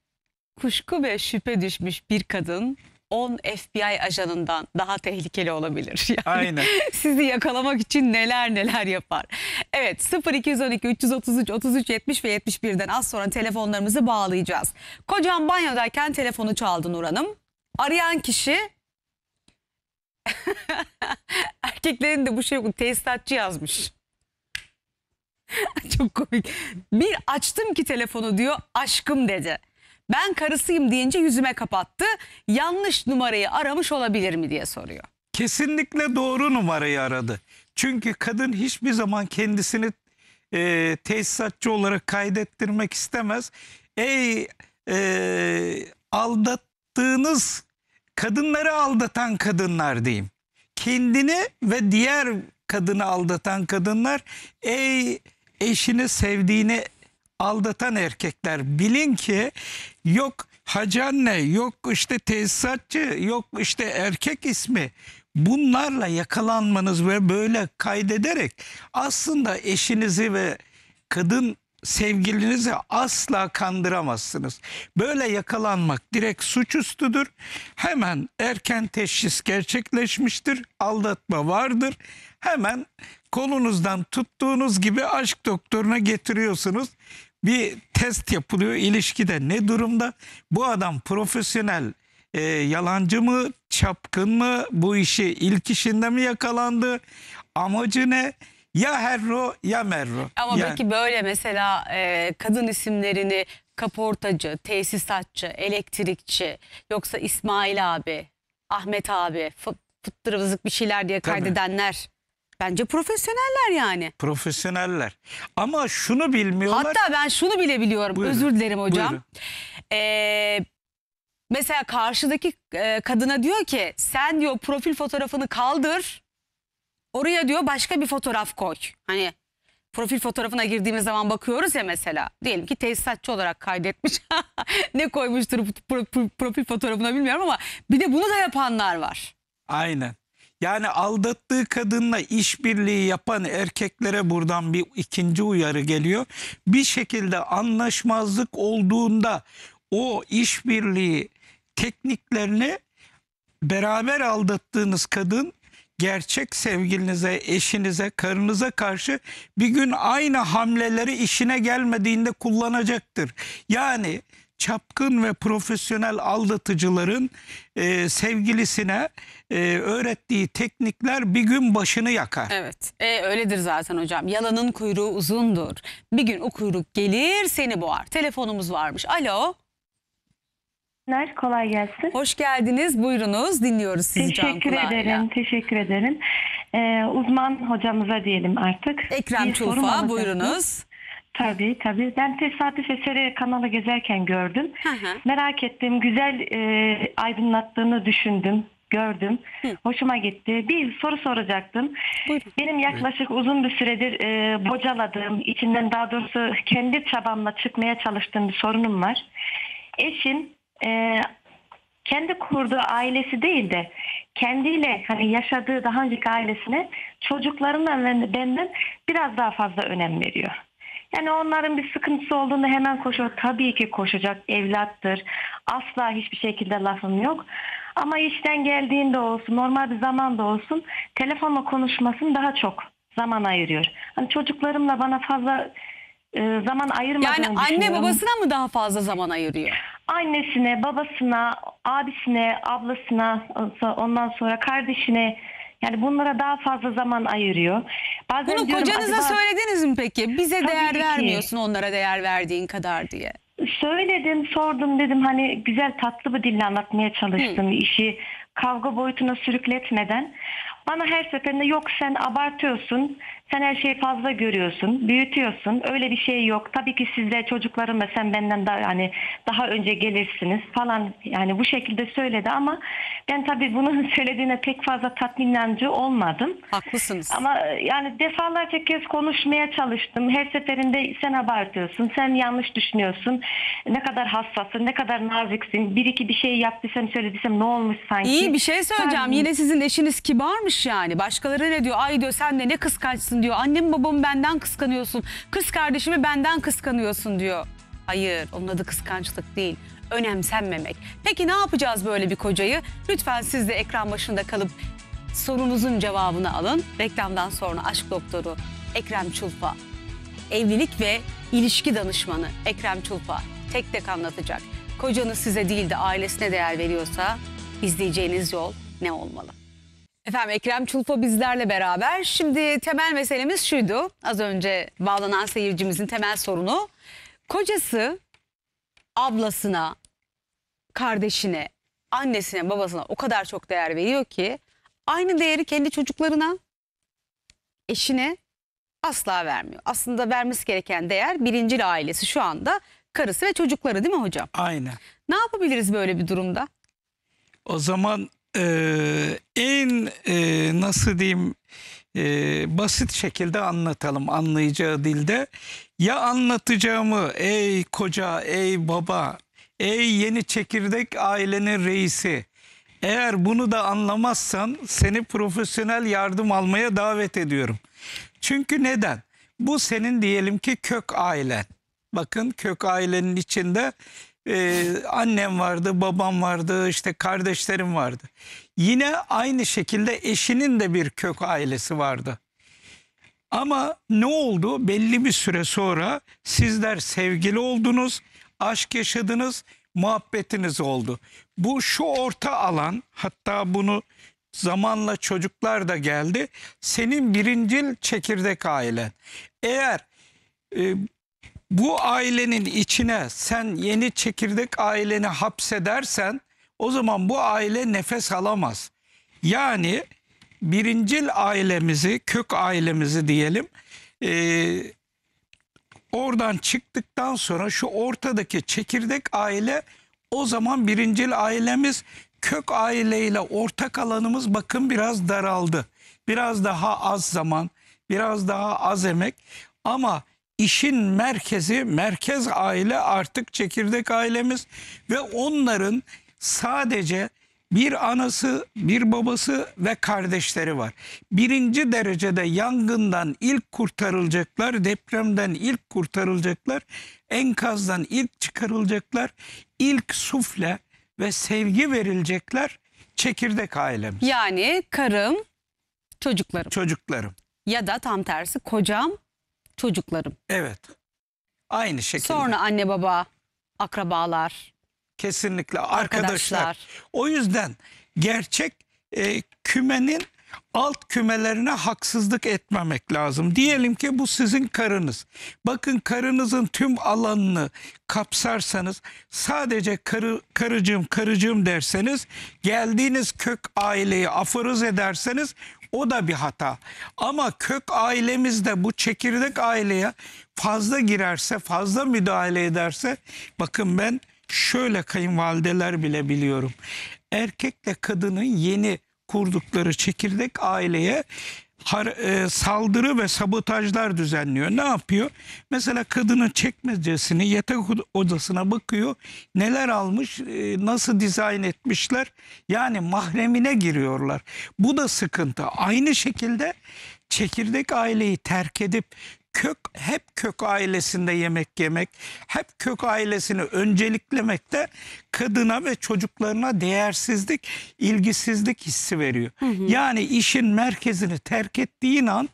S1: kuşku ve şüphe düşmüş bir kadın 10 FBI ajanından daha tehlikeli olabilir. Yani Aynen. Sizi yakalamak için neler neler yapar. Evet 0212 333 33 70 ve 71'den az sonra telefonlarımızı bağlayacağız. Kocam banyodayken telefonu çaldı Nur Hanım. Arayan kişi erkeklerin de bu şey yok tesisatçı yazmış. Çok komik. Bir açtım ki telefonu diyor aşkım dedi. Ben karısıyım deyince yüzüme kapattı. Yanlış numarayı aramış olabilir mi diye soruyor.
S2: Kesinlikle doğru numarayı aradı. Çünkü kadın hiçbir zaman kendisini e, tesisatçı olarak kaydettirmek istemez. Ey e, aldattığınız kadınları aldatan kadınlar diyeyim. Kendini ve diğer kadını aldatan kadınlar ey eşini sevdiğini aldatan erkekler bilin ki yok hacanne, yok işte tesisatçı, yok işte erkek ismi bunlarla yakalanmanız ve böyle kaydederek aslında eşinizi ve kadın sevgilinizi asla kandıramazsınız. Böyle yakalanmak direkt suçüstüdür. Hemen erken teşhis gerçekleşmiştir. Aldatma vardır. Hemen kolunuzdan tuttuğunuz gibi aşk doktoruna getiriyorsunuz bir test yapılıyor. ilişkide. ne durumda? Bu adam profesyonel e, yalancı mı, çapkın mı? Bu işi ilk işinde mi yakalandı? Amacı ne? Ya Herro ya Merro. Ama yani. belki
S1: böyle mesela e, kadın isimlerini kaportacı, tesisatçı, elektrikçi, yoksa İsmail abi, Ahmet abi, fıttırıvızlık bir şeyler diye kaydedenler. Tabii. Bence profesyoneller yani.
S2: Profesyoneller. Ama şunu bilmiyorlar. Hatta ben şunu bile biliyorum. Buyurun. Özür dilerim hocam.
S1: Ee, mesela karşıdaki e, kadına diyor ki sen diyor profil fotoğrafını kaldır. Oraya diyor başka bir fotoğraf koy. Hani profil fotoğrafına girdiğimiz zaman bakıyoruz ya mesela. Diyelim ki tesisatçı olarak kaydetmiş. ne koymuştur profil fotoğrafına bilmiyorum ama bir de bunu da yapanlar var.
S2: Aynen. Yani aldattığı kadınla işbirliği yapan erkeklere buradan bir ikinci uyarı geliyor. Bir şekilde anlaşmazlık olduğunda o işbirliği tekniklerini beraber aldattığınız kadın gerçek sevgilinize, eşinize, karınıza karşı bir gün aynı hamleleri işine gelmediğinde kullanacaktır. Yani çapkın ve profesyonel aldatıcıların e, sevgilisine e, öğrettiği teknikler bir gün başını yakar.
S1: Evet e, öyledir zaten hocam. Yalanın kuyruğu uzundur. Bir gün o kuyruk gelir seni boğar. Telefonumuz varmış. Alo. Merhabalar, kolay gelsin. Hoş geldiniz. Buyurunuz. Dinliyoruz sizi can Teşekkür ederim, teşekkür ederim. Ee, uzman hocamıza diyelim artık. Ekrem Bir sorum Çulfa alacaktım. buyurunuz.
S3: Tabii tabii. Ben tesadüf eseri kanalı gezerken gördüm. Hı hı. Merak ettim. Güzel e, aydınlattığını düşündüm. Gördüm. Hı. Hoşuma gitti. Bir soru soracaktım. Buyurun. Benim yaklaşık uzun bir süredir e, bocaladığım, içinden daha doğrusu kendi çabamla çıkmaya çalıştığım bir sorunum var. Eşim e, kendi kurduğu ailesi değil de kendiyle hani yaşadığı daha önceki ailesine çocuklarından ve benden biraz daha fazla önem veriyor. Yani onların bir sıkıntısı olduğunda hemen koşar. Tabii ki koşacak evlattır. Asla hiçbir şekilde lafım yok. Ama işten geldiğinde olsun, normal bir zamanda olsun telefonla konuşmasını daha çok zaman ayırıyor. Hani çocuklarımla bana fazla e,
S1: zaman ayırmadığını Yani anne babasına mı daha fazla zaman ayırıyor?
S3: Annesine, babasına, abisine, ablasına, ondan sonra kardeşine yani bunlara
S1: daha fazla zaman ayırıyor. Bazen Bunu diyorum, kocanıza acaba... söylediniz mi peki? Bize Tabii değer ki. vermiyorsun onlara değer verdiğin kadar diye.
S3: Söyledim, sordum dedim hani güzel tatlı bir dille anlatmaya çalıştım Hı. işi kavga boyutuna sürükletmeden. Bana her seferinde yok sen abartıyorsun, sen her şeyi fazla görüyorsun, büyütüyorsun. Öyle bir şey yok. Tabii ki sizde de çocuklarım ve sen benden daha hani daha önce gelirsiniz falan yani bu şekilde söyledi ama ben tabii bunun söylediğine pek fazla tatminancı olmadım. Haklısınız. Ama e, yani defalarca kez konuşmaya çalıştım. Her seferinde sen abartıyorsun, sen yanlış düşünüyorsun. Ne kadar hassasın, ne kadar naziksin. Bir iki bir
S1: şey yaptıysam söylediysem ne olmuş sanki. İyi bir şey söyleyeceğim. Ben... Yine sizin eşiniz kibarmış yani. Başkaları ne diyor? Ay diyor sen de ne kıskançsın diyor. Annem babamı benden kıskanıyorsun. Kız kardeşimi benden kıskanıyorsun diyor. Hayır onun adı kıskançlık değil. Önemsenmemek. Peki ne yapacağız böyle bir kocayı? Lütfen siz de ekran başında kalıp sorunuzun cevabını alın. Reklamdan sonra aşk doktoru Ekrem Çulfa, evlilik ve ilişki danışmanı Ekrem Çulfa tek tek anlatacak. Kocanız size değil de ailesine değer veriyorsa izleyeceğiniz yol ne olmalı? Efendim Ekrem Çulpo bizlerle beraber. Şimdi temel meselemiz şuydu. Az önce bağlanan seyircimizin temel sorunu. Kocası ablasına, kardeşine, annesine, babasına o kadar çok değer veriyor ki aynı değeri kendi çocuklarına, eşine asla vermiyor. Aslında vermesi gereken değer birincil ailesi şu anda karısı ve çocukları değil mi hocam? Aynen. Ne yapabiliriz böyle bir durumda?
S2: O zaman e, en e, nasıl diyeyim e, basit şekilde anlatalım anlayacağı dilde. Ya anlatacağımı ey koca, ey baba, ey yeni çekirdek ailenin reisi. Eğer bunu da anlamazsan seni profesyonel yardım almaya davet ediyorum. Çünkü neden? Bu senin diyelim ki kök ailen. Bakın kök ailenin içinde ee, annem vardı, babam vardı, işte kardeşlerim vardı. Yine aynı şekilde eşinin de bir kök ailesi vardı. Ama ne oldu? Belli bir süre sonra sizler sevgili oldunuz, aşk yaşadınız, muhabbetiniz oldu. Bu şu orta alan, hatta bunu zamanla çocuklar da geldi. Senin birincil çekirdek ailen. Eğer e, bu ailenin içine sen yeni çekirdek aileni hapsedersen o zaman bu aile nefes alamaz. Yani birincil ailemizi, kök ailemizi diyelim, e, oradan çıktıktan sonra şu ortadaki çekirdek aile o zaman birincil ailemiz, kök aileyle ortak alanımız bakın biraz daraldı. Biraz daha az zaman, biraz daha az emek ama işin merkezi, merkez aile artık çekirdek ailemiz ve onların sadece bir anası, bir babası ve kardeşleri var. Birinci derecede yangından ilk kurtarılacaklar, depremden ilk kurtarılacaklar, enkazdan ilk çıkarılacaklar, ilk sufle ve sevgi verilecekler çekirdek ailemiz.
S1: Yani karım,
S2: çocuklarım. Çocuklarım.
S1: Ya da tam tersi kocam, çocuklarım.
S2: Evet. Aynı şekilde.
S1: Sonra anne baba, akrabalar.
S2: Kesinlikle arkadaşlar. arkadaşlar. O yüzden gerçek e, kümenin alt kümelerine haksızlık etmemek lazım. Diyelim ki bu sizin karınız. Bakın karınızın tüm alanını kapsarsanız sadece karı, karıcığım karıcığım derseniz geldiğiniz kök aileyi aforoz ederseniz o da bir hata. Ama kök ailemizde bu çekirdek aileye fazla girerse, fazla müdahale ederse bakın ben şöyle kayınvalideler bile biliyorum. Erkekle kadının yeni kurdukları çekirdek aileye e, saldırı ve sabotajlar düzenliyor. Ne yapıyor? Mesela kadının çekmecesini yatak odasına bakıyor. Neler almış, e, nasıl dizayn etmişler. Yani mahremine giriyorlar. Bu da sıkıntı. Aynı şekilde çekirdek aileyi terk edip kök hep kök ailesinde yemek yemek, hep kök ailesini önceliklemekte kadına ve çocuklarına değersizlik, ilgisizlik hissi veriyor. Hı hı. Yani işin merkezini terk ettiğin an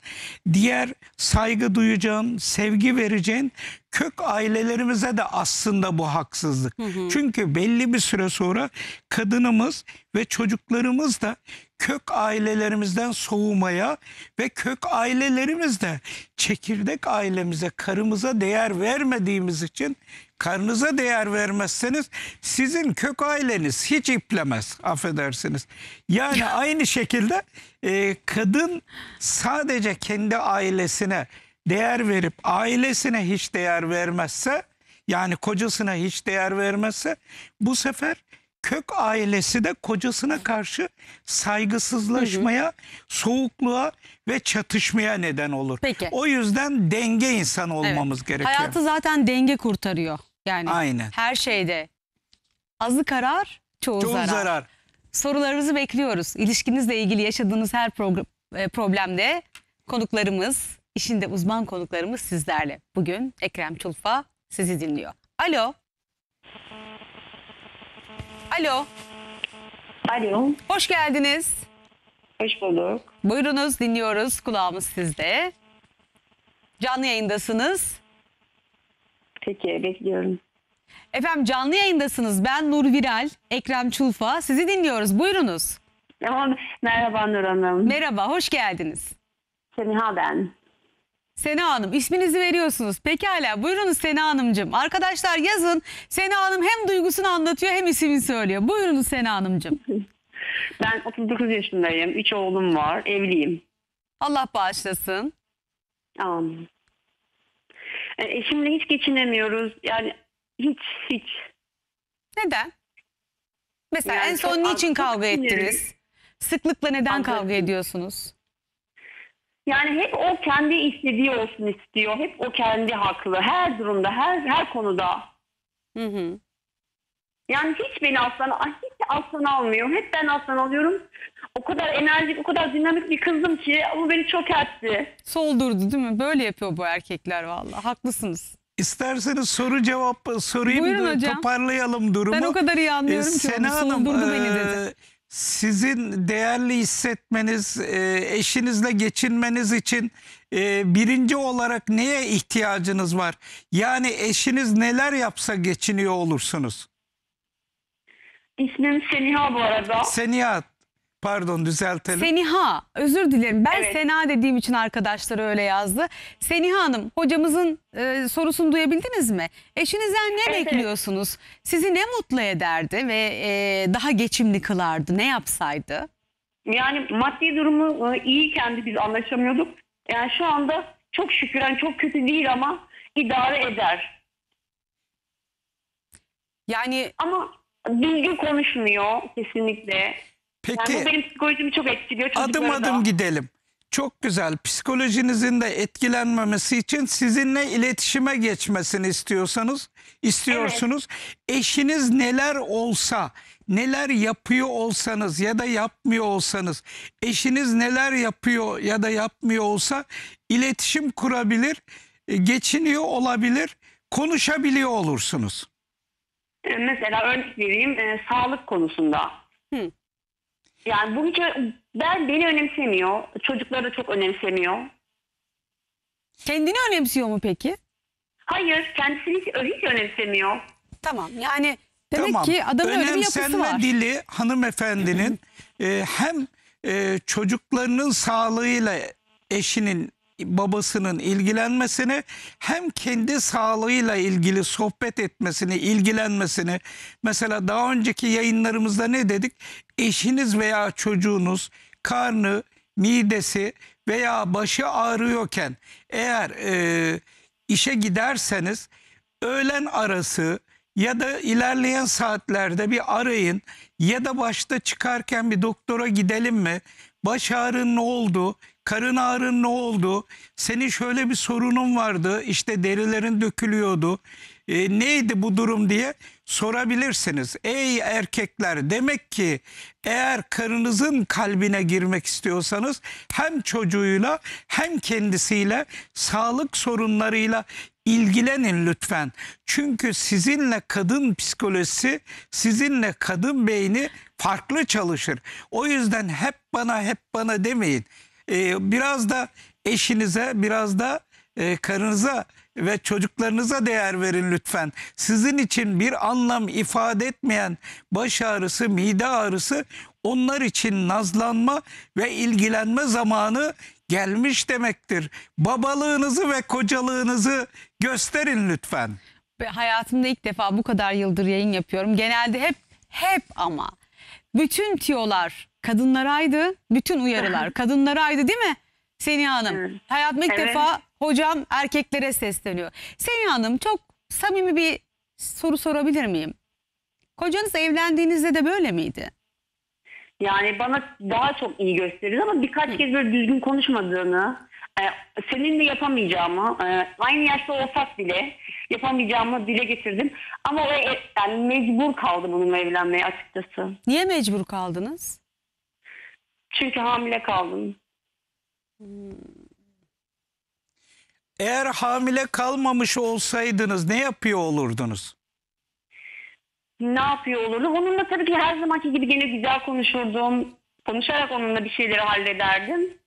S2: diğer saygı duyacağın, sevgi vereceğin kök ailelerimize de aslında bu haksızlık. Hı hı. Çünkü belli bir süre sonra kadınımız ve çocuklarımız da kök ailelerimizden soğumaya ve kök ailelerimizde çekirdek ailemize, karımıza değer vermediğimiz için karnınıza değer vermezseniz sizin kök aileniz hiç iplemez affedersiniz. Yani aynı şekilde e, kadın sadece kendi ailesine değer verip ailesine hiç değer vermezse yani kocasına hiç değer vermezse bu sefer kök ailesi de kocasına karşı saygısızlaşmaya, hı hı. soğukluğa ve çatışmaya neden olur. Peki. O yüzden denge insan olmamız evet. gerekiyor. Hayatı
S1: zaten denge kurtarıyor. Yani Aynen. her şeyde azı karar, çoğu, çoğu zarar. zarar. Sorularınızı bekliyoruz. İlişkinizle ilgili yaşadığınız her e, problemde konuklarımız, işinde uzman konuklarımız sizlerle. Bugün Ekrem Çulfa sizi dinliyor. Alo. Alo. Alo. Hoş geldiniz. Hoş bulduk. Buyurunuz dinliyoruz. Kulağımız sizde. Canlı yayındasınız. Peki bekliyorum. Efendim canlı yayındasınız. Ben Nur Viral, Ekrem Çulfa. Sizi dinliyoruz. Buyurunuz. Merhaba Nur Hanım. Merhaba, hoş geldiniz. Semiha ben. Sena Hanım isminizi veriyorsunuz. Pekala buyurunuz Sena Hanımcığım. Arkadaşlar yazın Sena Hanım hem duygusunu anlatıyor hem ismini söylüyor. Buyurunuz Sena Hanımcığım. Ben 39 yaşındayım. 3 oğlum var. Evliyim. Allah bağışlasın. Amin. E, eşimle hiç geçinemiyoruz. Yani hiç hiç. Neden? Mesela Yani en son niçin kavga ettiniz? Sıklıkla neden kavga ediyorsunuz?
S4: Yani hep o kendi istediği olsun istiyor. Hep o kendi haklı. Her durumda, her her konuda. Hı hı. Yani hiç beni aslan, hiç
S1: aslan almıyor. Hep ben aslan alıyorum. O kadar enerjik, o kadar dinamik bir kızdım ki bu beni çok etti. Soldurdu değil mi? Böyle yapıyor bu erkekler vallahi. Haklısınız.
S2: İsterseniz soru cevap sorayım Buyurun da hocam. toparlayalım durumu. Ben o kadar iyi anlıyorum ee, ki Sena onu Hanım, soldurdu e, beni dedi sizin değerli hissetmeniz, e, eşinizle geçinmeniz için e, birinci olarak neye ihtiyacınız var? Yani eşiniz neler yapsa geçiniyor olursunuz?
S1: İsmim Seniha bu arada.
S2: Seniha pardon düzeltelim. Seniha
S1: özür dilerim ben Evet. Sena dediğim için arkadaşları öyle yazdı. Seniha Hanım hocamızın e, sorusunu duyabildiniz mi? Eşinizden ne Evet. bekliyorsunuz? Sizi ne mutlu ederdi ve e, daha geçimli kılardı ne yapsaydı? Yani maddi durumu e, iyiyken
S4: de biz anlaşamıyorduk. Yani şu anda çok şükür yani çok kötü değil ama idare eder. Yani Ama düzgün konuşmuyor kesinlikle. Peki. Yani bu benim psikolojimi çok etkiliyor. Adım adım
S2: gidelim. Çok güzel. Psikolojinizin de etkilenmemesi için sizinle iletişime geçmesini istiyorsanız, istiyorsunuz. Evet. Eşiniz neler olsa, neler yapıyor olsanız ya da yapmıyor olsanız, eşiniz neler yapıyor ya da yapmıyor olsa iletişim kurabilir, e, geçiniyor olabilir, konuşabiliyor olursunuz.
S4: E, mesela örnek vereyim, e, sağlık konusunda. Hı. Yani bu hiç ben beni önemsemiyor. Çocukları da çok önemsemiyor.
S1: Kendini önemsiyor mu peki?
S4: Hayır, kendisini hiç, hiç önemsemiyor. Tamam. Yani demek Tamam. ki adamın öyle bir yapısı Önemsenme var.
S2: dili hanımefendinin e, hem e, çocuklarının sağlığıyla eşinin babasının ilgilenmesini hem kendi sağlığıyla ilgili sohbet etmesini, ilgilenmesini. Mesela daha önceki yayınlarımızda ne dedik? Eşiniz veya çocuğunuz karnı, midesi veya başı ağrıyorken eğer e, işe giderseniz öğlen arası ya da ilerleyen saatlerde bir arayın ya da başta çıkarken bir doktora gidelim mi? Baş ağrın ne oldu? karın ağrın ne oldu? Senin şöyle bir sorunun vardı işte derilerin dökülüyordu. E, neydi bu durum diye sorabilirsiniz. Ey erkekler demek ki eğer karınızın kalbine girmek istiyorsanız hem çocuğuyla hem kendisiyle sağlık sorunlarıyla ilgilenin lütfen. Çünkü sizinle kadın psikolojisi, sizinle kadın beyni farklı çalışır. O yüzden hep bana hep bana demeyin. E, biraz da eşinize, biraz da e, karınıza ve çocuklarınıza değer verin lütfen. Sizin için bir anlam ifade etmeyen baş ağrısı, mide ağrısı onlar için nazlanma ve ilgilenme zamanı gelmiş demektir. Babalığınızı ve kocalığınızı gösterin lütfen.
S1: Hayatımda ilk defa bu kadar yıldır yayın yapıyorum. Genelde hep hep ama bütün tiyolar kadınlaraydı bütün uyarılar. kadınlaraydı değil mi Seniha Hanım? Evet. Hayat ilk evet. defa hocam erkeklere sesleniyor. Seniha Hanım çok samimi bir soru sorabilir miyim? Kocanız evlendiğinizde de böyle miydi?
S4: Yani bana daha çok iyi gösterir ama birkaç kez böyle düzgün konuşmadığını, e, seninle yapamayacağımı, e, aynı yaşta olsak bile yapamayacağımı dile getirdim. Ama o e, yani mecbur kaldım onunla evlenmeye açıkçası.
S1: Niye mecbur kaldınız? Çünkü hamile kaldım.
S2: Eğer hamile kalmamış olsaydınız ne yapıyor olurdunuz?
S4: Ne yapıyor olurdu? Onunla tabii ki her zamanki gibi gene güzel konuşurdum. Konuşarak onunla bir şeyleri hallederdim.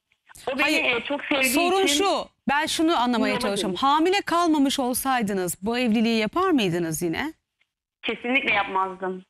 S4: O beni Hayır, e, çok sevdiği Sorun için... şu. Ben
S1: şunu anlamaya çalışıyorum. Hamile kalmamış olsaydınız bu evliliği yapar mıydınız yine? Kesinlikle
S4: yapmazdım.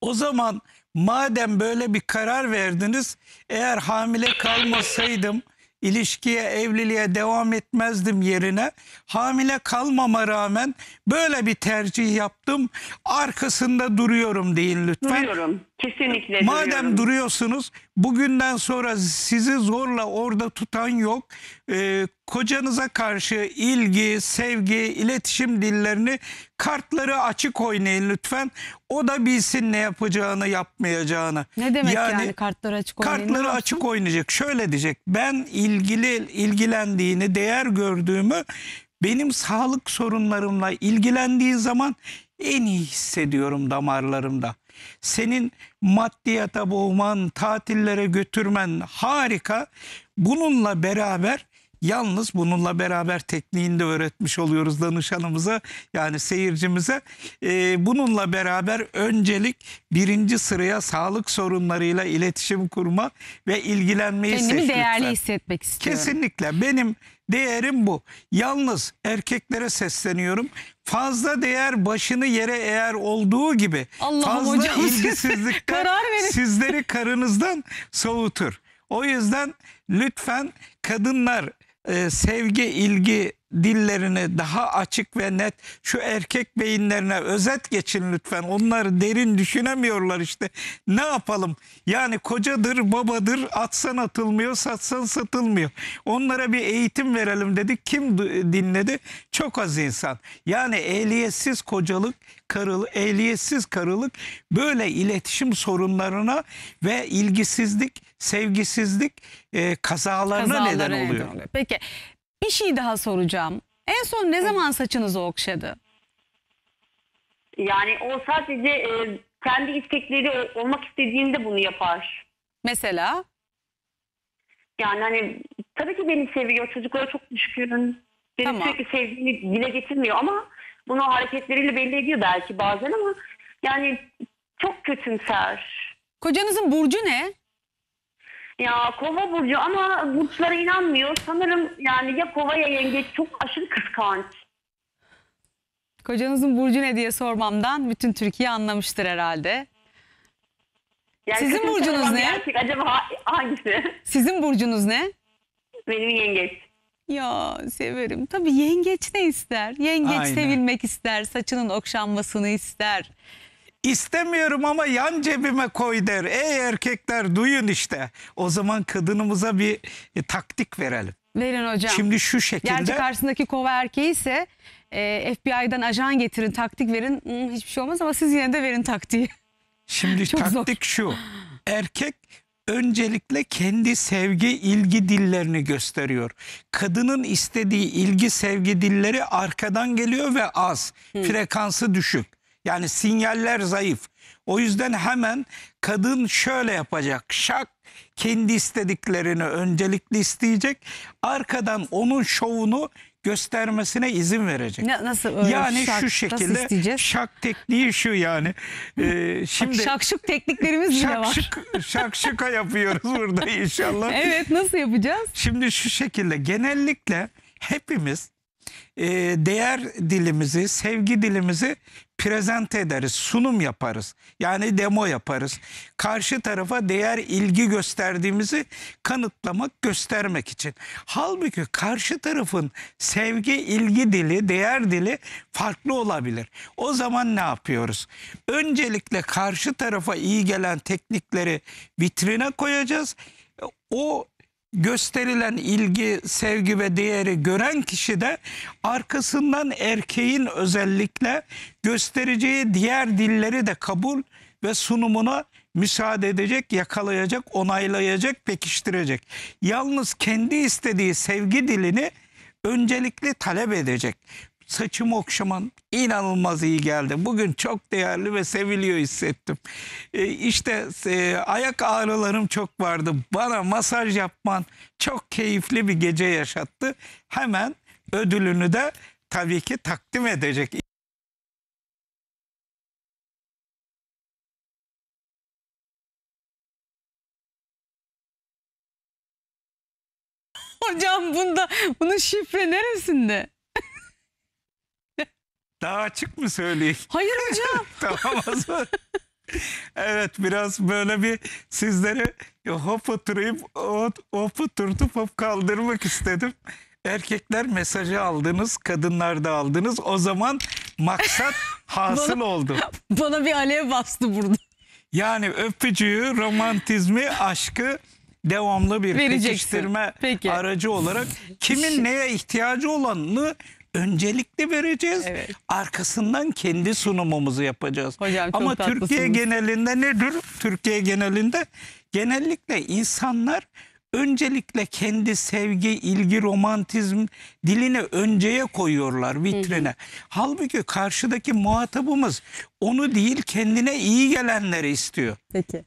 S2: O zaman Madem böyle bir karar verdiniz, eğer hamile kalmasaydım ilişkiye, evliliğe devam etmezdim yerine. Hamile kalmama rağmen böyle bir tercih yaptım. Arkasında duruyorum deyin lütfen. Duruyorum.
S4: Kesinlikle Madem duruyorum.
S2: duruyorsunuz bugünden sonra sizi zorla orada tutan yok. Ee, kocanıza karşı ilgi, sevgi, iletişim dillerini kartları açık oynayın lütfen. O da bilsin ne yapacağını, yapmayacağını. Ne demek yani, yani kartları
S1: açık oynayın? Kartları
S2: açık oynayacak. Şöyle diyecek. Ben ilgili ilgilendiğini, değer gördüğümü benim sağlık sorunlarımla ilgilendiği zaman en iyi hissediyorum damarlarımda senin maddiyata boğman, tatillere götürmen harika. Bununla beraber Yalnız bununla beraber tekniğini de öğretmiş oluyoruz danışanımıza yani seyircimize. Ee, bununla beraber öncelik birinci sıraya sağlık sorunlarıyla iletişim kurma ve ilgilenmeyi Kendimi Kendimi değerli
S1: hissetmek istiyorum.
S2: Kesinlikle benim değerim bu. Yalnız erkeklere sesleniyorum fazla değer başını yere eğer olduğu gibi Allah'ım fazla hocam, ilgisizlik karar verin. sizleri karınızdan soğutur. O yüzden lütfen kadınlar e, sevgi, ilgi, dillerini daha açık ve net şu erkek beyinlerine özet geçin lütfen. Onları derin düşünemiyorlar işte. Ne yapalım? Yani kocadır, babadır, atsan atılmıyor, satsan satılmıyor. Onlara bir eğitim verelim dedik. Kim dinledi? Çok az insan. Yani ehliyetsiz kocalık, karılı, ehliyetsiz karılık böyle iletişim sorunlarına ve ilgisizlik, sevgisizlik e, kazalarına Kazaları neden oluyor.
S1: Peki bir şey daha soracağım. En son ne zaman saçınızı okşadı?
S4: Yani o sadece e, kendi istekleri e, olmak istediğinde bunu yapar. Mesela? Yani hani tabii ki beni seviyor. Çocuklara çok düşkün. Beni Tamam. sürekli sevdiğini dile getirmiyor ama bunu hareketleriyle belli ediyor belki bazen ama yani çok kötümser. Kocanızın burcu ne? Ya kova burcu ama burçlara inanmıyor. Sanırım yani ya kova ya yengeç çok aşırı kıskanç.
S1: Kocanızın burcu ne diye sormamdan bütün Türkiye anlamıştır herhalde.
S4: Yani Sizin burcunuz ne? Gerçek. Acaba hangisi?
S1: Sizin burcunuz ne? Benim yengeç. Ya severim. Tabii yengeç ne ister? Yengeç Aynen. sevilmek ister, saçının okşanmasını ister.
S2: İstemiyorum ama yan cebime koy der. Ey erkekler duyun işte. O zaman kadınımıza bir e, taktik verelim. Verin hocam. Şimdi şu şekilde. Gerçi karşısındaki
S1: kova erkeği ise e, FBI'dan ajan getirin, taktik verin. Hmm, hiçbir şey olmaz ama siz yine de verin taktiği.
S2: Şimdi Çok taktik zor. şu. Erkek öncelikle kendi sevgi ilgi dillerini gösteriyor. Kadının istediği ilgi sevgi dilleri arkadan geliyor ve az. Hmm. Frekansı düşük. Yani sinyaller zayıf. O yüzden hemen kadın şöyle yapacak. Şak kendi istediklerini öncelikli isteyecek. Arkadan onun şovunu göstermesine izin verecek. Ne,
S1: nasıl öyle? Yani şak, şu şekilde
S2: şak tekniği şu yani. Ee, şimdi şakşuk tekniklerimiz şak bile var. Şak şakşuka yapıyoruz burada inşallah. Evet nasıl yapacağız? Şimdi şu şekilde genellikle hepimiz e, değer dilimizi, sevgi dilimizi prezent ederiz, sunum yaparız. Yani demo yaparız. Karşı tarafa değer ilgi gösterdiğimizi kanıtlamak, göstermek için. Halbuki karşı tarafın sevgi, ilgi dili, değer dili farklı olabilir. O zaman ne yapıyoruz? Öncelikle karşı tarafa iyi gelen teknikleri vitrine koyacağız. O gösterilen ilgi, sevgi ve değeri gören kişi de arkasından erkeğin özellikle göstereceği diğer dilleri de kabul ve sunumuna müsaade edecek, yakalayacak, onaylayacak, pekiştirecek. Yalnız kendi istediği sevgi dilini öncelikli talep edecek. Saçım okşaman inanılmaz iyi geldi. Bugün çok değerli ve seviliyor hissettim. E, işte e, ayak ağrılarım çok vardı. Bana masaj yapman çok keyifli bir gece yaşattı. Hemen ödülünü de tabii ki takdim edecek.
S1: Hocam bunda bunun şifre neresinde?
S2: Daha açık mı söyleyeyim?
S1: Hayır hocam.
S2: tamam o zaman. evet biraz böyle bir sizlere hop oturayım hop, hop oturtup hop kaldırmak istedim. Erkekler mesajı aldınız, kadınlar da aldınız. O zaman maksat hasıl bana, oldu. Bana bir alev bastı burada. Yani öpücüğü, romantizmi, aşkı devamlı bir Vereceksin. pekiştirme aracı olarak kimin neye ihtiyacı olanını öncelikli vereceğiz. Evet. Arkasından kendi sunumumuzu yapacağız. Hocam, Ama Türkiye genelinde nedir? Türkiye genelinde genellikle insanlar öncelikle kendi sevgi, ilgi, romantizm dilini önceye koyuyorlar vitrine. Hı hı. Halbuki karşıdaki muhatabımız onu değil kendine iyi gelenleri istiyor. Peki.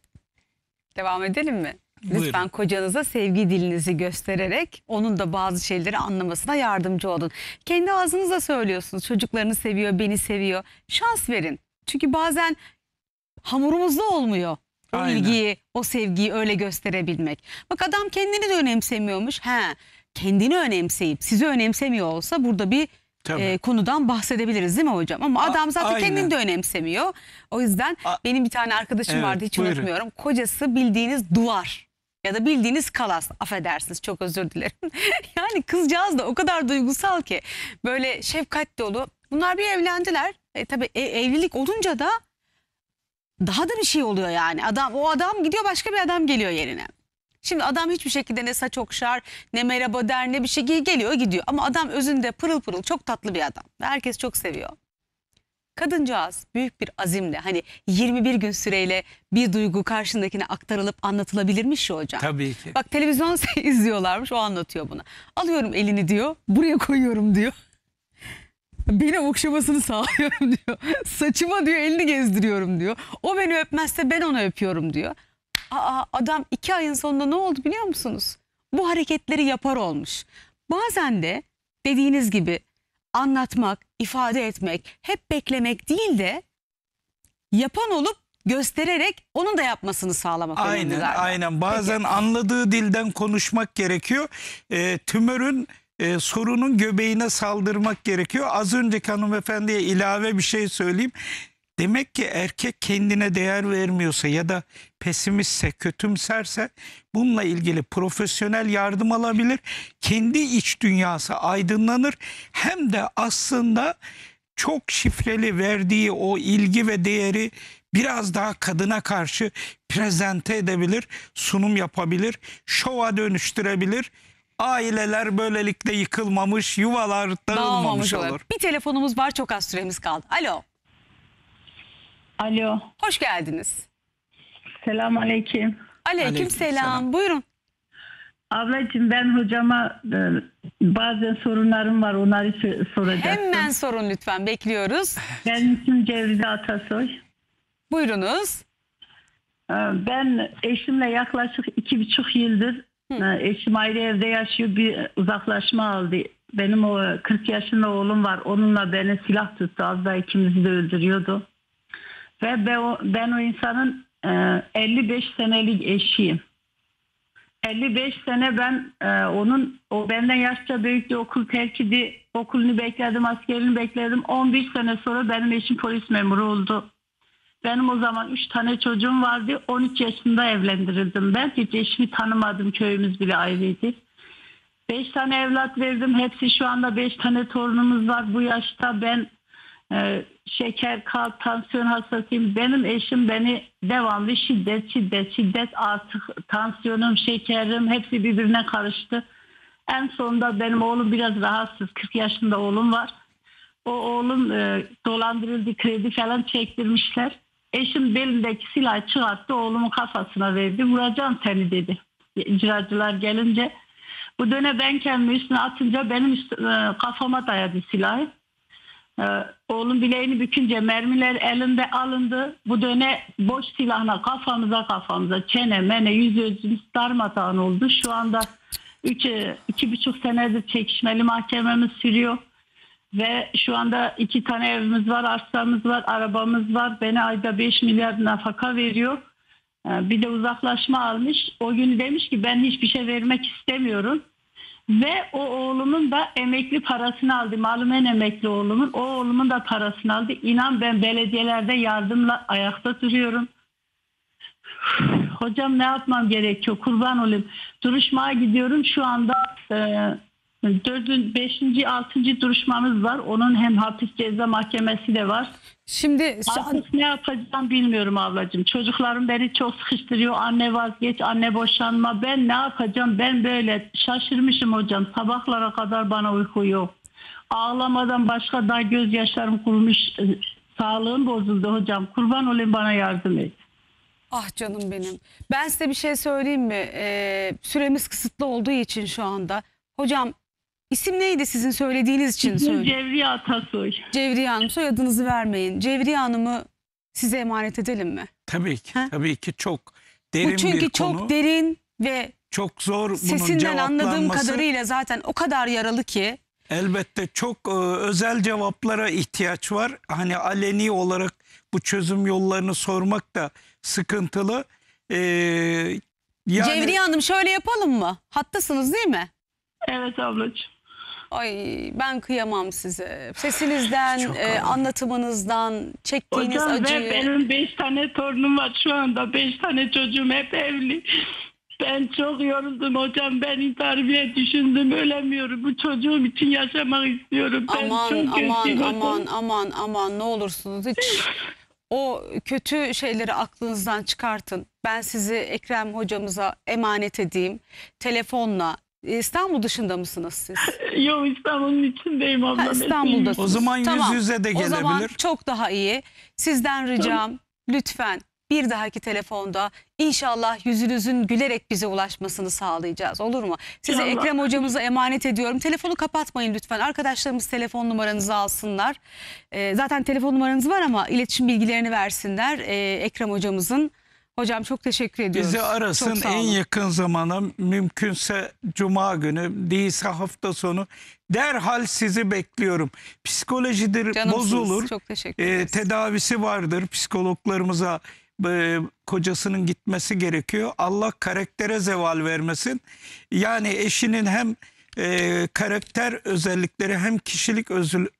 S1: Devam edelim mi? Lütfen Buyurun. kocanıza sevgi dilinizi göstererek onun da bazı şeyleri anlamasına yardımcı olun. Kendi ağzınıza söylüyorsunuz çocuklarını seviyor, beni seviyor. Şans verin. Çünkü bazen hamurumuzda olmuyor. O Aynen. ilgiyi, o sevgiyi öyle gösterebilmek. Bak adam kendini de önemsemiyormuş. He, kendini önemseyip sizi önemsemiyor olsa burada bir e, konudan bahsedebiliriz değil mi hocam? Ama A adam zaten aynen. kendini de önemsemiyor. O yüzden A benim bir tane arkadaşım evet, vardı hiç buyurun. unutmuyorum. Kocası bildiğiniz duvar. Ya da bildiğiniz kalas affedersiniz çok özür dilerim. yani kızcağız da o kadar duygusal ki böyle şefkat dolu. Bunlar bir evlendiler. E, tabii e, evlilik olunca da daha da bir şey oluyor yani. Adam o adam gidiyor başka bir adam geliyor yerine. Şimdi adam hiçbir şekilde ne saç okşar, ne merhaba der, ne bir şey geliyor gidiyor. Ama adam özünde pırıl pırıl çok tatlı bir adam. Herkes çok seviyor kadıncağız büyük bir azimle hani 21 gün süreyle bir duygu karşındakine aktarılıp anlatılabilirmiş ya hocam. Tabii ki. Bak televizyon izliyorlarmış o anlatıyor bunu. Alıyorum elini diyor buraya koyuyorum diyor. Beni okşamasını sağlıyorum diyor. Saçıma diyor elini gezdiriyorum diyor. O beni öpmezse ben onu öpüyorum diyor. Aa adam iki ayın sonunda ne oldu biliyor musunuz? Bu hareketleri yapar olmuş. Bazen de dediğiniz gibi anlatmak, ifade etmek, hep beklemek değil de yapan olup göstererek onun da yapmasını sağlamak aynen, önemli galiba. Aynen
S2: bazen Peki. anladığı dilden konuşmak gerekiyor. E, tümörün e, sorunun göbeğine saldırmak gerekiyor. Az önceki hanımefendiye ilave bir şey söyleyeyim. Demek ki erkek kendine değer vermiyorsa ya da pesimistse, kötümserse bununla ilgili profesyonel yardım alabilir. Kendi iç dünyası aydınlanır. Hem de aslında çok şifreli verdiği o ilgi ve değeri biraz daha kadına karşı prezente edebilir, sunum yapabilir, şova dönüştürebilir. Aileler böylelikle yıkılmamış, yuvalar dağılmamış Dağılmamış olur. olur.
S1: Bir telefonumuz var çok az süremiz kaldı. Alo. Alo. Hoş geldiniz. Selam aleyküm. Aleyküm, selam. Aleykümselam. Buyurun. Ablacığım
S5: ben hocama e, bazen sorunlarım var onları sö- soracaktım. Hemen sorun lütfen. Bekliyoruz. Benim isim Cevrize Atasoy. Buyurunuz. E, ben eşimle yaklaşık iki buçuk yıldır e, eşim ayrı evde yaşıyor bir uzaklaşma aldı. Benim o 40 yaşında oğlum var onunla beni silah tuttu az daha ikimizi de öldürüyordu. Ve ben o, insanın 55 e, senelik eşiyim. 55 sene ben e, onun o benden yaşça büyüktü okul terk terkidi okulunu bekledim askerini bekledim 11 sene sonra benim eşim polis memuru oldu. Benim o zaman 3 tane çocuğum vardı 13 yaşında evlendirildim ben hiç eşimi tanımadım köyümüz bile ayrıydı. 5 tane evlat verdim hepsi şu anda 5 tane torunumuz var bu yaşta ben e, şeker, kalp, tansiyon hastasıyım. Benim eşim beni devamlı şiddet, şiddet, şiddet artık tansiyonum, şekerim hepsi birbirine karıştı. En sonunda benim oğlum biraz rahatsız. 40 yaşında oğlum var. O oğlum e, dolandırıldı, kredi falan çektirmişler. Eşim belindeki silah çıkarttı, oğlumun kafasına verdi. Vuracağım seni dedi. İcracılar gelince. Bu döne ben kendimi üstüne atınca benim üstüne, kafama dayadı silahı. Ee, oğlum bileğini bükünce mermiler elinde alındı. Bu döne boş silahla kafamıza kafamıza çene mene yüz yüzümüz darmadağın oldu. Şu anda 3 e, iki buçuk senedir çekişmeli mahkememiz sürüyor. Ve şu anda iki tane evimiz var, arsamız var, arabamız var. Beni ayda 5 milyar nafaka veriyor. Ee, bir de uzaklaşma almış. O gün demiş ki ben hiçbir şey vermek istemiyorum. Ve o oğlumun da emekli parasını aldı. Malum en emekli oğlumun. O oğlumun da parasını aldı. İnan ben belediyelerde yardımla ayakta duruyorum. Hocam ne yapmam gerekiyor? Kurban olayım. Duruşmaya gidiyorum. Şu anda e, Dördün, beşinci, altıncı duruşmamız var. Onun hem hapis ceza mahkemesi de var. Şimdi artık ne yapacağım bilmiyorum ablacığım. Çocuklarım beni çok sıkıştırıyor. Anne vazgeç, anne boşanma. Ben ne yapacağım? Ben böyle şaşırmışım hocam. Sabahlara kadar bana uyku yok. Ağlamadan başka daha gözyaşlarım kurumuş. E, sağlığım bozuldu hocam. Kurban olayım bana yardım et.
S1: Ah canım benim. Ben size bir şey söyleyeyim mi? Ee, süremiz kısıtlı olduğu için şu anda. Hocam İsim neydi sizin söylediğiniz için? İsim söyle. Cevriye Atasoy. Cevriye Hanım soyadınızı vermeyin. Cevriye Hanım'ı size emanet edelim mi?
S2: Tabii ki. Ha? Tabii ki çok derin bir konu. Bu çünkü çok konu.
S1: derin ve
S2: çok zor bunun sesinden anladığım kadarıyla
S1: zaten o kadar yaralı ki.
S2: Elbette çok e, özel cevaplara ihtiyaç var. Hani aleni olarak bu çözüm yollarını sormak da sıkıntılı. E, yani... Cevriye Hanım
S1: şöyle yapalım mı? Hattasınız değil mi? Evet ablacığım. Ay ben kıyamam size. Sesinizden, e, anlatımınızdan, çektiğiniz Hocam acıyı. ve benim
S5: beş tane torunum var şu anda. Beş tane çocuğum hep evli. Ben çok yoruldum hocam. Ben intihar düşündüm. Ölemiyorum. Bu çocuğum için yaşamak istiyorum. Ben aman çok aman aman, aman
S1: aman aman ne olursunuz hiç o kötü şeyleri aklınızdan çıkartın. Ben sizi Ekrem hocamıza emanet edeyim. Telefonla e, İstanbul dışında mısınız siz? Yok İstanbul'un içindeyim abla. Ha, İstanbul'dasınız. O zaman yüz tamam. yüze de gelebilir. O zaman çok daha iyi. Sizden ricam tamam. lütfen bir dahaki telefonda inşallah yüzünüzün gülerek bize ulaşmasını sağlayacağız olur mu? Size Allah. Ekrem hocamıza emanet ediyorum. Telefonu kapatmayın lütfen. Arkadaşlarımız telefon numaranızı alsınlar. Ee, zaten telefon numaranız var ama iletişim bilgilerini versinler. Ee, Ekrem hocamızın Hocam çok teşekkür ediyoruz. Bizi arasın en yakın
S2: zamana mümkünse cuma günü değilse hafta sonu derhal sizi bekliyorum. Psikolojidir Canımsınız, bozulur. Çok teşekkür ee, ederiz. tedavisi vardır psikologlarımıza e, kocasının gitmesi gerekiyor. Allah karaktere zeval vermesin. Yani eşinin hem e, karakter özellikleri hem kişilik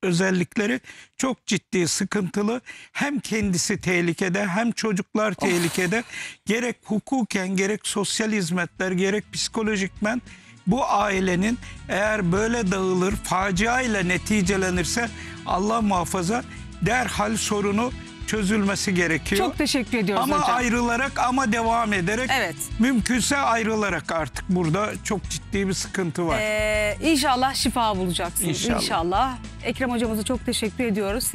S2: özellikleri çok ciddi sıkıntılı. Hem kendisi tehlikede hem çocuklar of. tehlikede. Gerek hukuken gerek sosyal hizmetler gerek psikolojikmen bu ailenin eğer böyle dağılır facia ile neticelenirse Allah muhafaza derhal sorunu çözülmesi gerekiyor. Çok
S1: teşekkür ediyoruz ama hocam. Ama
S2: ayrılarak ama devam ederek evet. mümkünse ayrılarak artık burada çok ciddi bir sıkıntı var. Ee,
S1: inşallah şifa bulacaksınız. İnşallah. inşallah. Ekrem hocamıza çok teşekkür ediyoruz.